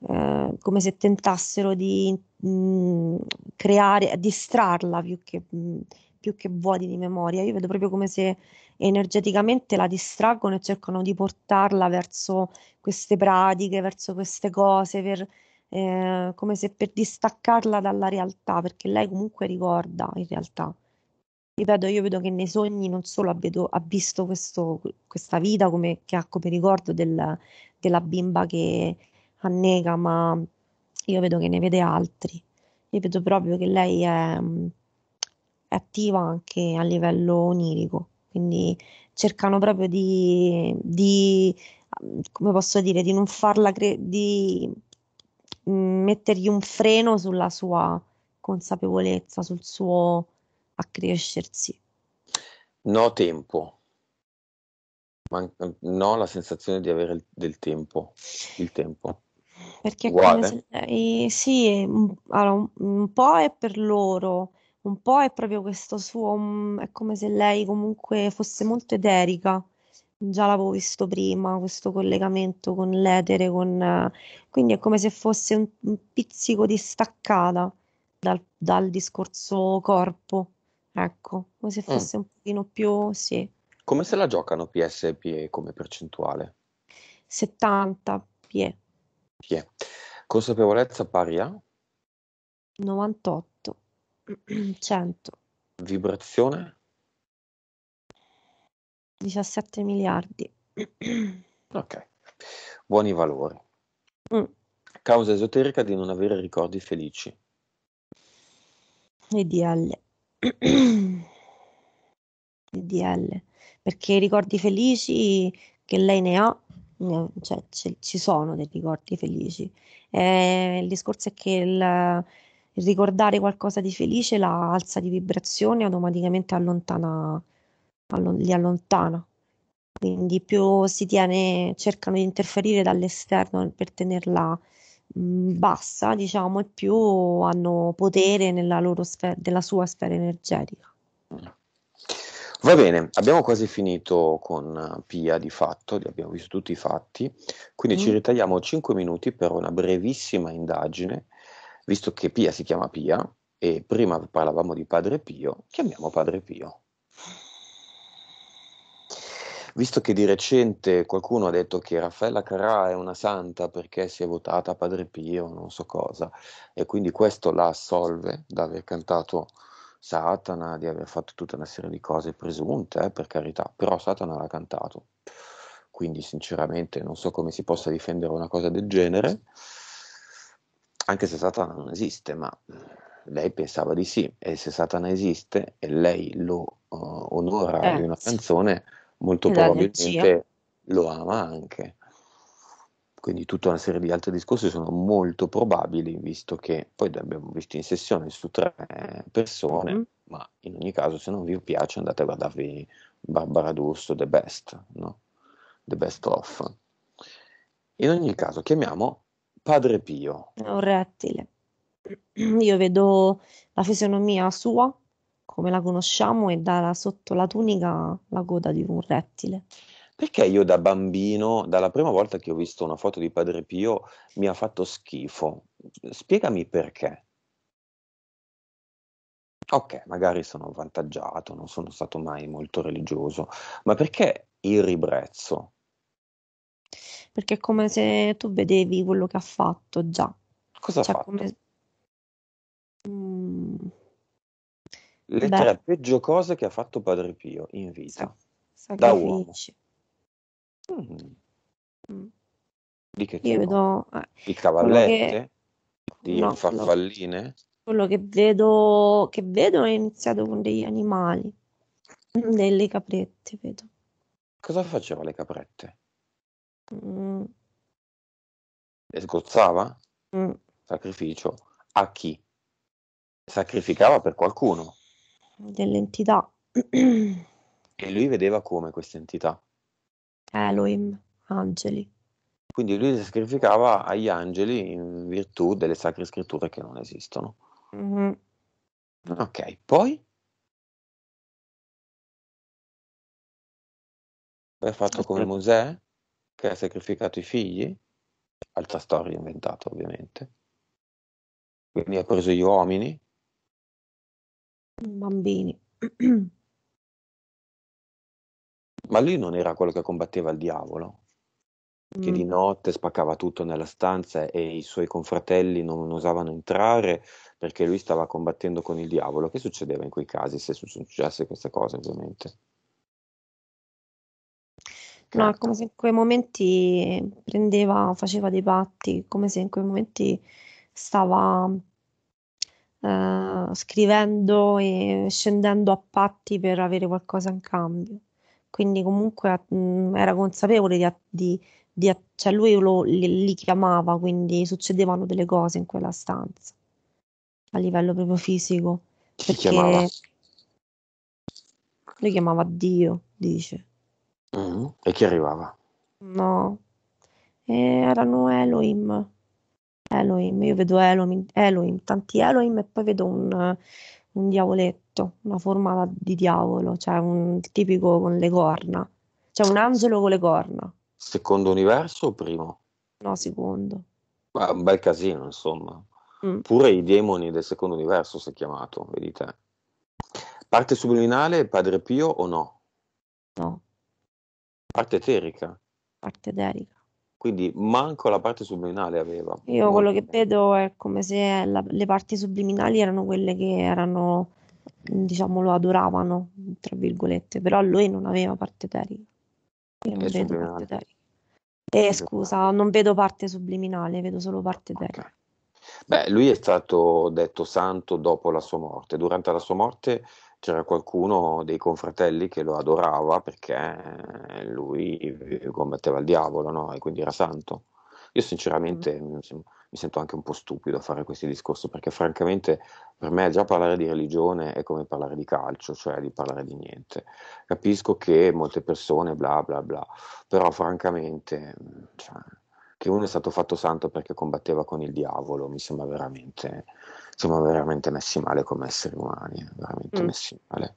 eh, come se tentassero di mh, mm, creare, distrarla più che, mh, mm, più che vuoti di memoria, io vedo proprio come se energeticamente la distraggono e cercano di portarla verso queste pratiche, verso queste cose, per, eh, come se per distaccarla dalla realtà, perché lei comunque ricorda in realtà. Ripeto, io vedo che nei sogni non solo abito, ha visto questo, questa vita come, che ha come ricordo del, della bimba che annega, ma io vedo che ne vede altri. Io vedo proprio che lei è, mm, è attiva anche a livello onirico quindi cercano proprio di, di mhmm, come posso dire, di non farla, cre- di mhmm, mettergli un freno sulla sua consapevolezza, sul suo accrescersi. No tempo. Man- no la sensazione di avere il, del tempo. Il tempo. Perché se, eh, sì, allora, un, un po' è per loro, un po' è proprio questo suo, è come se lei comunque fosse molto eterica. Già l'avevo visto prima, questo collegamento con l'etere, con, quindi è come se fosse un, un pizzico distaccata dal, dal, discorso corpo, ecco, come se mm. fosse mm. un pochino più, sì. Come se la giocano PS e PE come percentuale? 70 PE. PE. Consapevolezza pari a? 98. 100. Vibrazione? 17 miliardi. Ok, buoni valori. Mm. Causa esoterica di non avere ricordi felici. EDL. EDL. Perché i ricordi felici che lei ne ha, cioè, ci sono dei ricordi felici. Eh, il discorso è che il ricordare qualcosa di felice la alza di vibrazione automaticamente allontana, allon- li allontana. Quindi più si tiene, cercano di interferire dall'esterno per tenerla mm, bassa, diciamo, e più hanno potere nella loro sfera, della sua sfera energetica. Va bene, abbiamo quasi finito con Pia di fatto, abbiamo visto tutti i fatti, quindi mm. ci ritagliamo 5 minuti per una brevissima indagine visto che Pia si chiama Pia e prima parlavamo di Padre Pio, chiamiamo Padre Pio. Visto che di recente qualcuno ha detto che Raffaella Carrà è una santa perché si è votata Padre Pio, non so cosa, e quindi questo la assolve da aver cantato Satana, di aver fatto tutta una serie di cose presunte, eh, per carità, però Satana l'ha cantato. Quindi sinceramente non so come si possa difendere una cosa del genere anche se Satana non esiste, ma eh, lei pensava di sì, e se Satana esiste e lei lo uh, onora eh, di una canzone, molto probabilmente lo ama anche. Quindi tutta una serie di altri discorsi sono molto probabili, visto che poi abbiamo visto in sessione su tre persone, mm ma in ogni caso se non vi piace andate a guardarvi Barbara D'Urso, The Best, no? The Best Of. In ogni caso chiamiamo Padre Pio. un rettile. Io vedo la fisionomia sua, come la conosciamo, e da sotto la tunica la coda di un rettile. Perché io da bambino, dalla prima volta che ho visto una foto di Padre Pio, mi ha fatto schifo. Spiegami perché. Ok, magari sono avvantaggiato, non sono stato mai molto religioso, ma perché il ribrezzo? perché è come se tu vedevi quello che ha fatto già. Cosa cioè, ha fatto? Come... Mm... Le Beh. tre peggio cose che ha fatto Padre Pio in vita. Sa- da uomo. Mm. mm. Di che Io vedo... Eh, Di cavallette? Che... Di no, farfalline? Quello che vedo... che vedo è iniziato con degli animali, delle caprette, vedo. Cosa faceva le caprette? Mm. E sgozzava? Mm. Sacrificio a chi? Sacrificava per qualcuno. Dell'entità. e lui vedeva come questa entità? Elohim, angeli. Quindi lui sacrificava agli angeli in virtù delle sacre scritture che non esistono. Mm-hmm. Ok, poi? L'ha fatto ecco. come Mosè? che ha sacrificato i figli, altra storia inventata ovviamente, quindi ha preso gli uomini. Bambini. Ma lui non era quello che combatteva il diavolo, che mm. di notte spaccava tutto nella stanza e i suoi confratelli non osavano entrare perché lui stava combattendo con il diavolo. Che succedeva in quei casi se successe questa cosa, ovviamente? No, è certo. come se in quei momenti prendeva, faceva dei patti, come se in quei momenti stava eh, scrivendo e scendendo a patti per avere qualcosa in cambio. Quindi comunque mh, mm, era consapevole di, di, di cioè lui lo, li, li chiamava, quindi succedevano delle cose in quella stanza a livello proprio fisico. Chi perché chiamava? Lui chiamava Dio, dice. Mm. E chi arrivava? No, eh, erano Elohim. Elohim, io vedo Elohim, Elohim, tanti Elohim e poi vedo un, un diavoletto, una forma di diavolo, cioè un tipico con le corna, cioè un angelo con le corna. Secondo universo o primo? No, secondo. Ma un bel casino, insomma. Mm. Pure i demoni del secondo universo si è chiamato, vedete. Parte subliminale, Padre Pio o no? No. Parte eterica. parte eterica. Quindi manco la parte subliminale aveva. Io Molto. quello che vedo è come se la- le parti subliminali erano quelle che erano, diciamo, lo adoravano, tra virgolette, però lui non aveva parte eterica. Io non vedo parte eterica. Eh, scusa, non vedo parte subliminale, vedo solo parte eterica. Ok. Beh, lui è stato detto santo dopo la sua morte. Durante la sua morte c'era qualcuno dei confratelli che lo adorava perché eh, lui combatteva il diavolo no? e quindi era santo. Io mm. sinceramente mm. mi sento anche un po' stupido a fare questi discorsi perché francamente per me già parlare di religione è come parlare di calcio, cioè di parlare di niente. Capisco che molte persone bla bla bla, però francamente mm, cioè, che uno è stato fatto santo perché combatteva con il diavolo mi sembra veramente insomma veramente messi male come esseri umani, eh, veramente mm. messi male.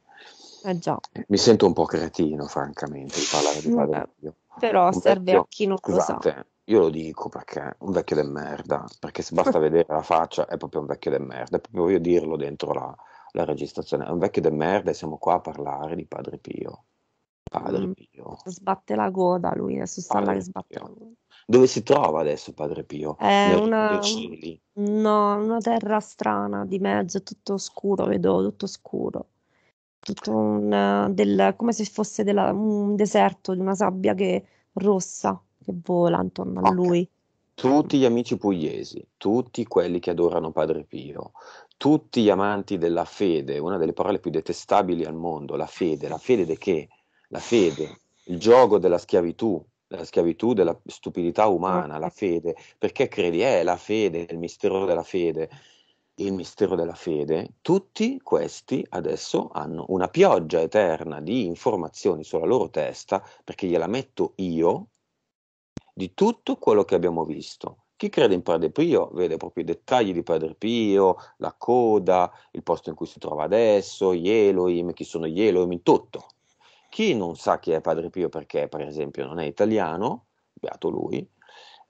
Eh già. Mi sento un po' cretino, francamente, di parlare di padre Pio. Però un serve vecchio, a chi non scusate, lo sa. Io lo dico perché è un vecchio del merda, perché se basta vedere la faccia è proprio un vecchio del merda, è proprio io dirlo dentro la, la registrazione, è un vecchio del merda e siamo qua a parlare di Padre Pio. Padre mm. Pio. Sbatte la coda lui, adesso sta là che sbatte la coda. Dove si trova adesso Padre Pio? È una, no, una terra strana di mezzo, tutto scuro, vedo tutto scuro. Tutto un, eh, del, come se fosse della, un deserto di una sabbia che, rossa che vola intorno a lui. Tutti gli amici pugliesi, tutti quelli che adorano Padre Pio, tutti gli amanti della fede, una delle parole più detestabili al mondo, la fede, la fede di che? La fede, il gioco della schiavitù, la schiavitù della stupidità umana, la fede, perché credi, è eh, la fede, il mistero della fede, il mistero della fede, tutti questi adesso hanno una pioggia eterna di informazioni sulla loro testa, perché gliela metto io, di tutto quello che abbiamo visto. Chi crede in Padre Pio vede proprio i dettagli di Padre Pio, la coda, il posto in cui si trova adesso, gli Elohim, chi sono gli Elohim, tutto, chi non sa chi è Padre Pio perché, per esempio, non è italiano, beato lui,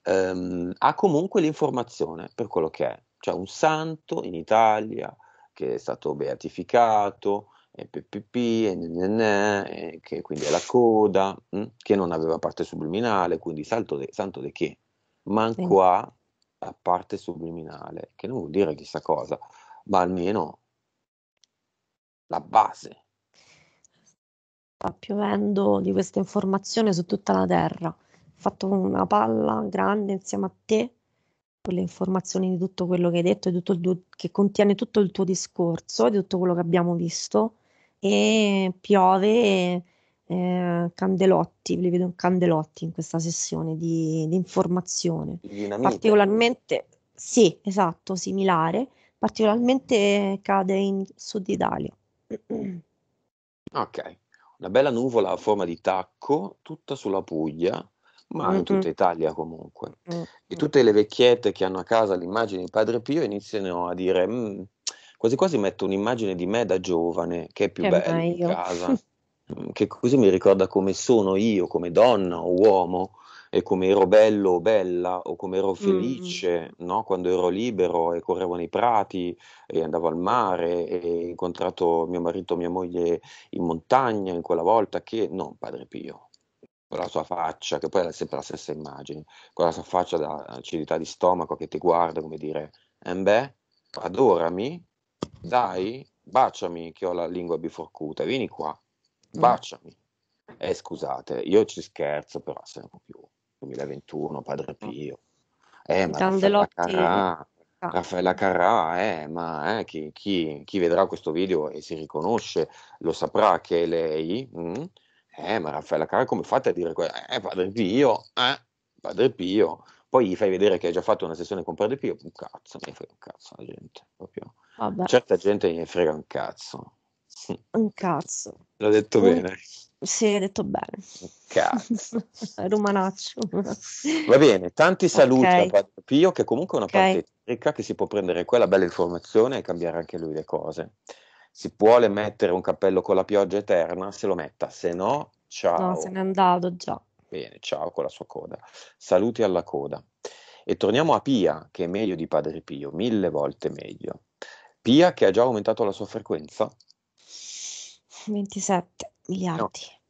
ehm, ha comunque l'informazione per quello che è. Cioè un santo in Italia che è stato beatificato, e PPP, e NNN, e che quindi è la coda, mh? Hm, che non aveva parte subliminale, quindi santo di, santo de che? Manco ha la parte subliminale, che non vuol dire chissà cosa, ma almeno la base sta piovendo di questa informazione su tutta la terra. Ho fatto una palla grande insieme a te con le informazioni di tutto quello che hai detto, e tutto il tuo, che contiene tutto il tuo discorso, di tutto quello che abbiamo visto. E piove e, eh, candelotti, li vedo candelotti in questa sessione di, di informazione. Dinamite. Particolarmente, sì, esatto, similare, particolarmente cade in Sud Italia. Ok, una bella nuvola a forma di tacco, tutta sulla Puglia, ma mm-hmm. in tutta Italia comunque. Mm-hmm. E tutte le vecchiette che hanno a casa l'immagine di Padre Pio iniziano a dire quasi quasi metto un'immagine di me da giovane, che è più che bella in casa, che così mi ricorda come sono io, come donna o uomo, e come ero bello o bella o come ero mm, mm. felice mm. no? quando ero libero e correvo nei prati e andavo al mare e ho incontrato mio marito e mia moglie in montagna in quella volta che non Padre Pio con la sua faccia, che poi è sempre la stessa immagine, con la sua faccia da acidità di stomaco che ti guarda come dire, eh beh, adorami, dai, baciami che ho la lingua biforcuta, vieni qua, mm. baciami. Mm. Eh, scusate, io ci scherzo, però se ne può più. 2021, Padre mm. Pio. Eh, ma Raffaella Carrà, Raffaella Carrà eh, ma eh, chi, chi, chi, vedrà questo video e si riconosce lo saprà che è lei. Mm? Eh, ma Raffaella Carrà come fate a dire questo? Eh, Padre Pio, eh, Padre Pio. Poi gli fai vedere che hai già fatto una sessione con Padre Pio, un cazzo, mi frega un cazzo la gente, proprio. Vabbè. Certa gente ne frega un cazzo. Un cazzo. L'ho detto un... bene. Sì, hai detto bene. Cazzo. Rumanaccio. Va bene, tanti saluti okay. a Padre Pio, che comunque è una okay. parte ricca che si può prendere quella bella informazione e cambiare anche lui le cose. Si può le mettere un cappello con la pioggia eterna, se lo metta, se no, ciao. No, se n'è andato già. Bene, ciao con la sua coda. Saluti alla coda. E torniamo a Pia, che è meglio di Padre Pio, mille volte meglio. Pia che ha già aumentato la sua frequenza? 27. Miliardi. No.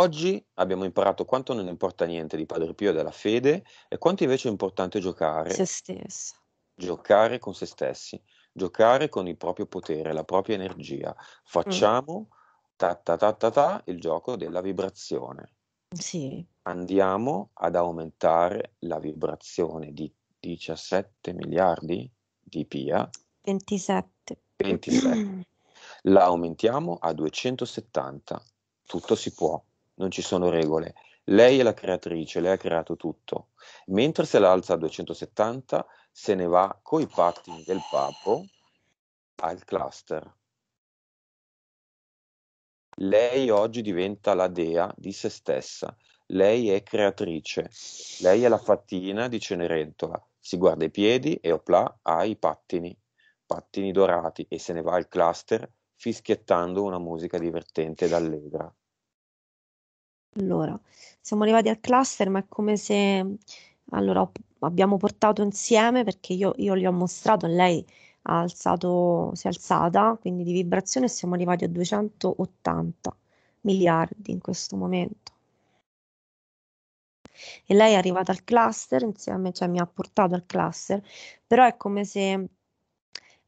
Oggi abbiamo imparato quanto non importa niente di Padre Pio e della fede e quanto invece è importante giocare. Se stessa. Giocare con se stessi, giocare con il proprio potere, la propria energia. Facciamo mm. ta, ta, ta, ta, ta, il gioco della vibrazione. Sì. Andiamo ad aumentare la vibrazione di 17 miliardi di Pia. 27. 27. la aumentiamo a 270. Tutto si può, non ci sono regole. Lei è la creatrice, lei ha creato tutto. Mentre se la alza a 270, se ne va coi pattini del papo al cluster. Lei oggi diventa la dea di se stessa. Lei è creatrice. Lei è la fattina di Cenerentola. Si guarda i piedi e opla ha i pattini, pattini dorati e se ne va al cluster fischiettando una musica divertente ed allegra. Allora, siamo arrivati al cluster, ma è come se allora, abbiamo portato insieme perché io, io gli ho mostrato, lei ha alzato, si è alzata, quindi di vibrazione siamo arrivati a 280 miliardi in questo momento. E lei è arrivata al cluster insieme, cioè mi ha portato al cluster, però è come se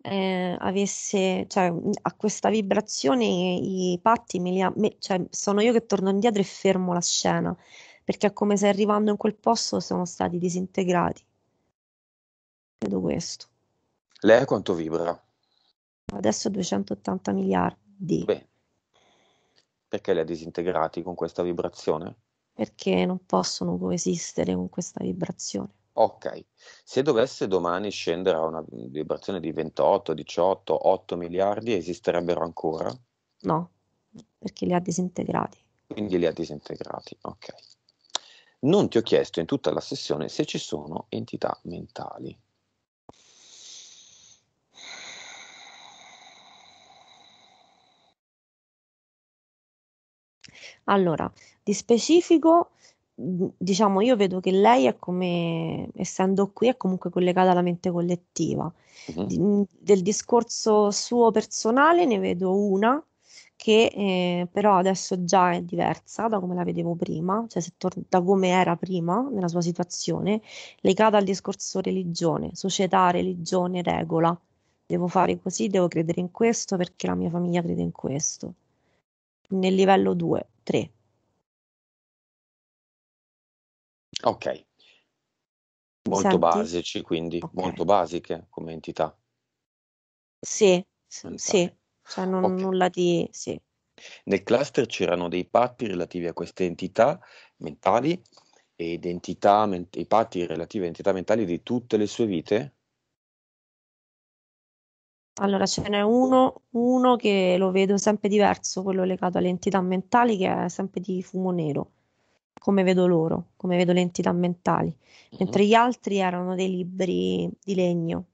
eh, avesse, cioè, a questa vibrazione i patti me li ha, me, cioè, sono io che torno indietro e fermo la scena, perché è come se arrivando in quel posto sono stati disintegrati. Vedo questo. Lei quanto vibra? Adesso 280 miliardi. Beh, perché li ha disintegrati con questa vibrazione? Perché non possono coesistere con questa vibrazione. Ok, se dovesse domani scendere a una vibrazione di 28, 18, 8 miliardi, esisterebbero ancora? No, perché li ha disintegrati. Quindi li ha disintegrati, ok. Non ti ho chiesto in tutta la sessione se ci sono entità mentali. Allora, di specifico Mm, diciamo, io vedo che lei è come, essendo qui, è comunque collegata alla mente collettiva. Uh-huh. del discorso suo personale ne vedo una che eh, però adesso già è diversa da come la vedevo prima, cioè tor- da come era prima nella sua situazione, legata al discorso religione, società, religione, regola. Devo fare così, devo credere in questo perché la mia famiglia crede in questo. Nel livello 2, 3 Ok. Molto Senti? basici, quindi okay. molto basiche come entità. Sì, Mentale. sì, cioè non okay. nulla di... Sì. Nel cluster c'erano dei patti relativi a queste entità mentali e identità, ment- i patti relativi a entità mentali di tutte le sue vite? Allora ce n'è uno, uno che lo vedo sempre diverso, quello legato alle entità mentali, che è sempre di fumo nero come vedo loro, come vedo le entità mentali, mhm. mentre gli altri erano dei libri di legno.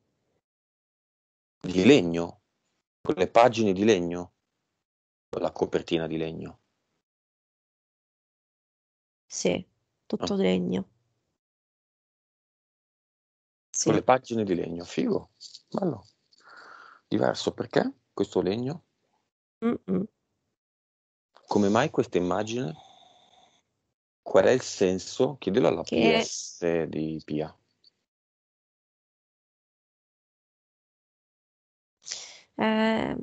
Di legno? Con le pagine di legno? Con la copertina di legno? Sì, tutto oh. legno. Sì. Con le pagine di legno, figo, bello. Diverso perché questo legno? Mm-mm. Come mai questa immagine? Qual è il senso? Chiedilo alla che... PS di Pia. Eh,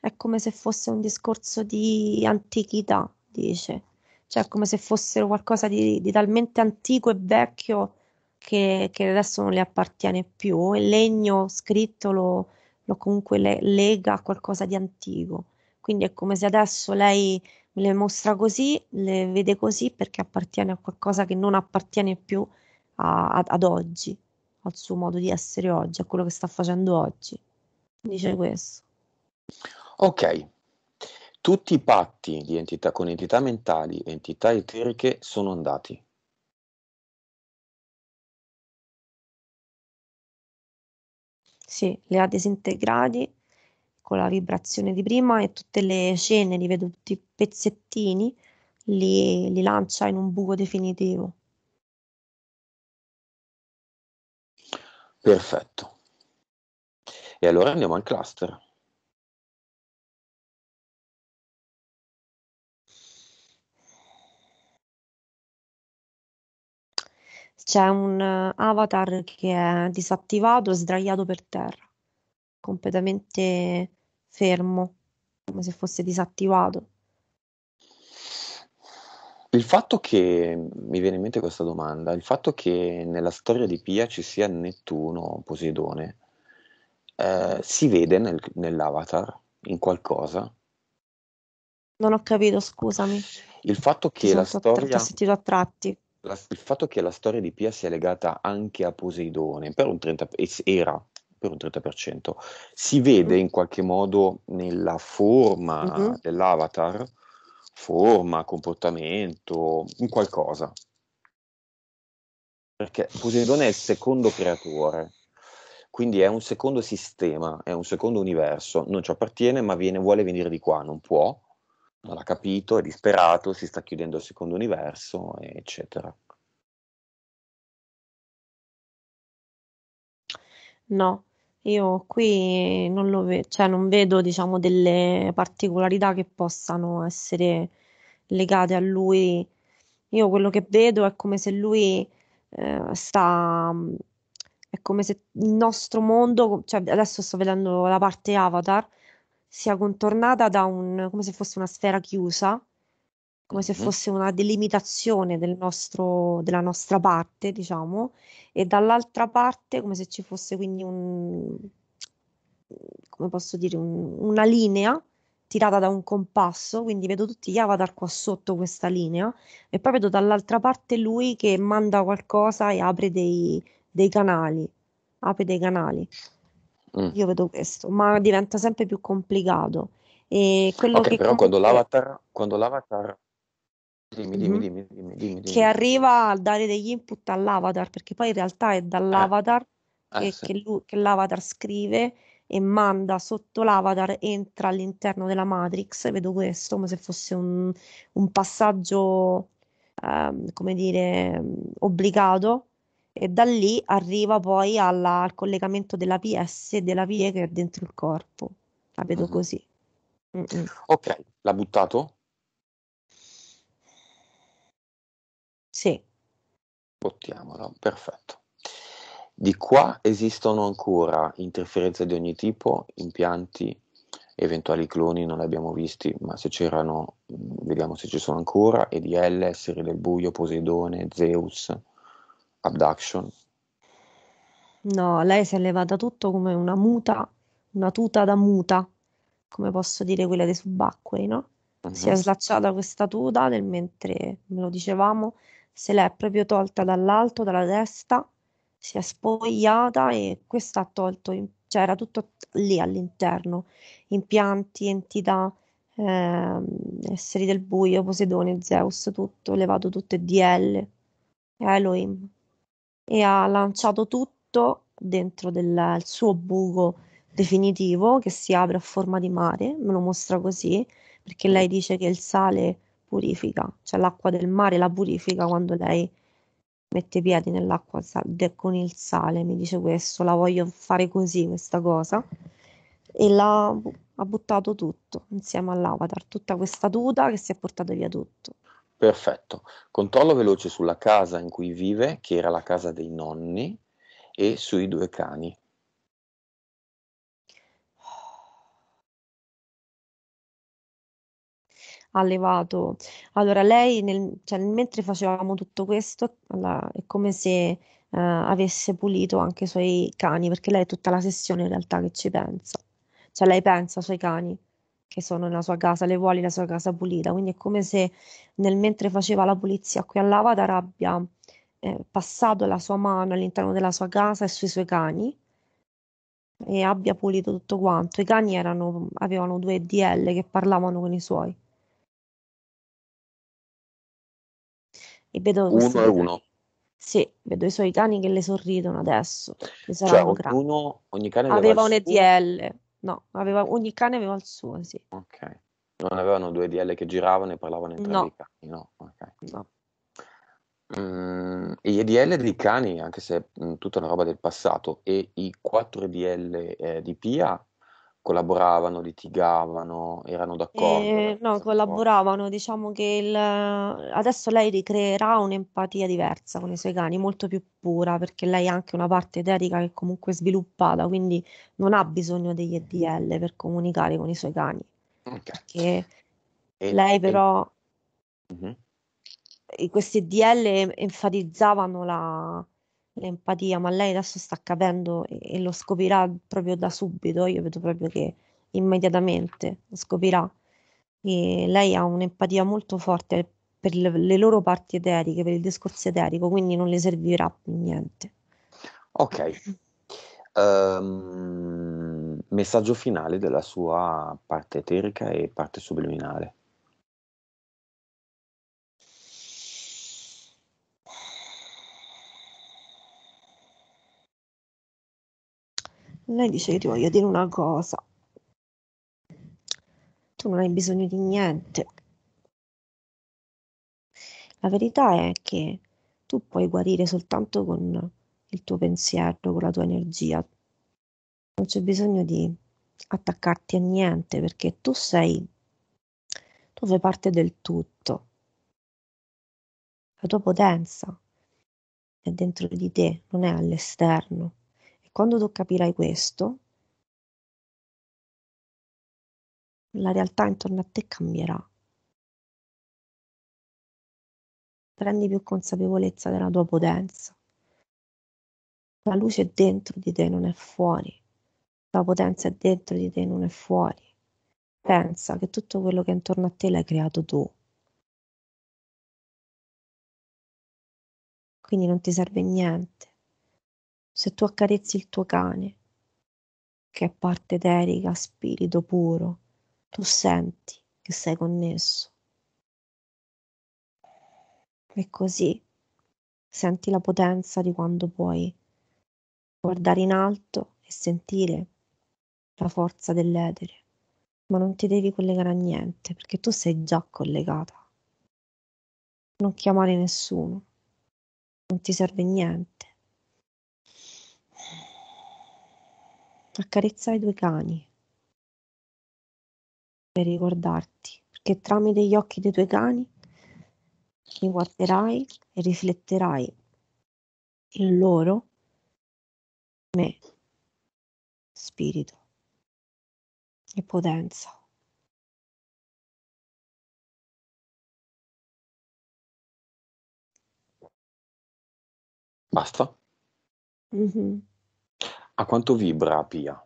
è come se fosse un discorso di antichità, dice. Cioè, come se fossero qualcosa di, di talmente antico e vecchio che, che, adesso non le appartiene più. Il legno scritto lo, lo comunque le, lega a qualcosa di antico. Quindi è come se adesso lei le mostra così, le vede così perché appartiene a qualcosa che non appartiene più a, a, ad oggi, al suo modo di essere oggi, a quello che sta facendo oggi. Dice questo. Ok. Tutti i patti di entità con entità mentali e entità eteriche sono andati. Sì, le ha disintegrati con la vibrazione di prima e tutte le scene li vedo tutti pezzettini, li, li lancia in un buco definitivo. Perfetto. E allora andiamo al cluster. C'è un uh, avatar che è disattivato sdraiato per terra completamente fermo, come se fosse disattivato. Il fatto che mi viene in mente questa domanda, il fatto che nella storia di Pia ci sia Nettuno, Poseidone, eh, si vede nel, nell'avatar in qualcosa? Non ho capito, scusami. Il fatto che la storia. sentito a tratti. La, il fatto che la storia di Pia sia legata anche a Poseidone, per un 30, era per un 30%. Si vede in qualche modo nella forma mm-hmm. dell'avatar, forma, comportamento, in qualcosa. Perché Poseidon è il secondo creatore, quindi è un secondo sistema, è un secondo universo, non ci appartiene ma viene, vuole venire di qua, non può, non l'ha capito, è disperato, si sta chiudendo il secondo universo, eccetera. No, io qui non lo ve- cioè non vedo, diciamo, delle particolarità che possano essere legate a lui. Io quello che vedo è come se lui eh, sta, è come se il nostro mondo, cioè adesso sto vedendo la parte Avatar, sia contornata da un, come se fosse una sfera chiusa come se fosse una delimitazione del nostro, della nostra parte, diciamo, e dall'altra parte come se ci fosse quindi un, come posso dire, un, una linea tirata da un compasso, quindi vedo tutti gli avatar qua sotto questa linea e poi vedo dall'altra parte lui che manda qualcosa e apre dei, dei canali, apre dei canali. Mm. Io vedo questo, ma diventa sempre più complicato. E quello okay, che però comunque... quando, l'avatar, quando l'avatar Dimmi, dimmi, mhm. dimmi, dimmi, dimmi, Che arriva a dare degli input all'avatar, perché poi in realtà è dall'avatar eh. Che, eh, sì. che, lui, che l'avatar scrive e manda sotto l'avatar, entra all'interno della Matrix, vedo questo come se fosse un, un passaggio, ehm, come dire, obbligato, e da lì arriva poi alla, al collegamento della PS e della VE che è dentro il corpo. La vedo mm-hmm. così. Mm-mm. Ok, l'ha buttato? Sì. Bottiamolo, perfetto. Di qua esistono ancora interferenze di ogni tipo, impianti, eventuali cloni, non li abbiamo visti, ma se c'erano, mm, vediamo se ci sono ancora, EDL, esseri del buio, Poseidone, Zeus, Abduction. No, lei si è levata tutto come una muta, una tuta da muta, come posso dire quella dei subacquei, no? Uh-huh. Si è mhm. slacciata questa tuta nel mentre me lo dicevamo se l'è proprio tolta dall'alto, dalla testa, si è spogliata e questa ha tolto, cioè era tutto lì all'interno, impianti, entità, eh, esseri del buio, Poseidone, Zeus, tutto, levato tutto e DL, Elohim, e ha lanciato tutto dentro del suo buco definitivo che si apre a forma di mare, me lo mostra così, perché lei dice che il sale purifica, cioè l'acqua del mare la purifica quando lei mette i piedi nell'acqua con il sale, mi dice questo, la voglio fare così questa cosa e l'ha, ha buttato tutto insieme all'avatar, tutta questa tuta che si è portata via tutto. Perfetto, controllo veloce sulla casa in cui vive, che era la casa dei nonni, e sui due cani. allevato. Allora, lei, nel, cioè, mentre facevamo tutto questo, alla, è come se uh, avesse pulito anche i suoi cani, perché lei è tutta la sessione in realtà che ci pensa. Cioè, lei pensa ai suoi cani che sono nella sua casa, le vuole la sua casa pulita. Quindi è come se nel mentre faceva la pulizia qui all'Avatar abbia eh, passato la sua mano all'interno della sua casa e sui suoi cani e abbia pulito tutto quanto. I cani erano, avevano due DL che parlavano con i suoi. E vedo uno e uno. Sì, vedo i suoi cani che le sorridono adesso. Le cioè, ognuno, ogni cane aveva, aveva un EDL. No, aveva, ogni cane aveva il suo, sì. Ok. Non avevano due EDL che giravano e parlavano entrambi no. i cani, no? Okay. No. Mm, gli EDL dei cani, anche se mh, mm, tutta una roba del passato, e i quattro EDL eh, di Pia collaboravano, litigavano, erano d'accordo? Eh, no, collaboravano, diciamo che il... adesso lei ricreerà un'empatia diversa con i suoi cani, molto più pura, perché lei ha anche una parte etetica che è comunque sviluppata, quindi non ha bisogno degli EDL per comunicare con i suoi cani. Okay. E, lei però... E... Mm-hmm. Questi EDL enfatizzavano la l'empatia, ma lei adesso sta capendo e, e lo scoprirà proprio da subito, io vedo proprio che immediatamente lo scoprirà. E lei ha un'empatia molto forte per le, le loro parti eteriche, per il discorso eterico, quindi non le servirà più niente. Ok. Um, messaggio finale della sua parte eterica e parte subliminale. Lei dice che ti voglio dire una cosa. Tu non hai bisogno di niente. La verità è che tu puoi guarire soltanto con il tuo pensiero, con la tua energia. Non c'è bisogno di attaccarti a niente perché tu sei, tu fai parte del tutto. La tua potenza è dentro di te, non è all'esterno quando tu capirai questo, la realtà intorno a te cambierà. Prendi più consapevolezza della tua potenza. La luce è dentro di te, non è fuori. La potenza è dentro di te, non è fuori. Pensa che tutto quello che è intorno a te l'hai creato tu. Quindi non ti serve niente se tu accarezzi il tuo cane, che è parte eterica, spirito puro, tu senti che sei connesso. E così senti la potenza di quando puoi guardare in alto e sentire la forza dell'etere, ma non ti devi collegare a niente perché tu sei già collegata. Non chiamare nessuno, non ti serve niente. accarezzare i due cani per ricordarti, perché tramite gli occhi dei tuoi cani li guarderai e rifletterai in loro me, spirito e potenza. Basta. Mm-hmm. A quanto vibra Pia?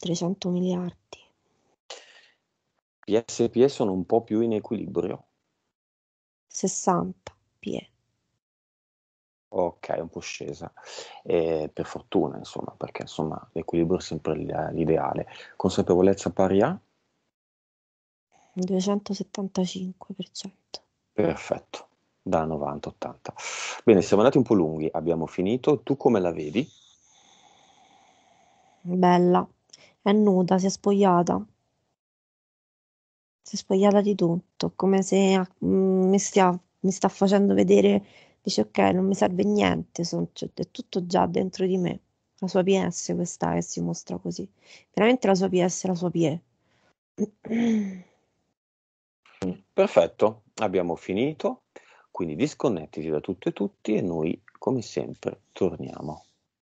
300 miliardi. PS e PE sono un po' più in equilibrio. 60 PE. Ok, un po' scesa, eh, per fortuna insomma, perché insomma l'equilibrio è sempre l'ideale. Consapevolezza pari a? 275%. Perfetto da 90-80. Bene, siamo andati un po' lunghi, abbiamo finito. Tu come la vedi? Bella, è nuda, si è spogliata. Si è spogliata di tutto, come se mm, mi, stia, mi sta facendo vedere, dice ok, non mi serve niente, son, cioè, è tutto già dentro di me. La sua PS questa che si mostra così. Veramente la sua PS, è la sua PE. Mm, perfetto, abbiamo finito. Quindi disconnettiti da tutto e tutti e noi come sempre torniamo.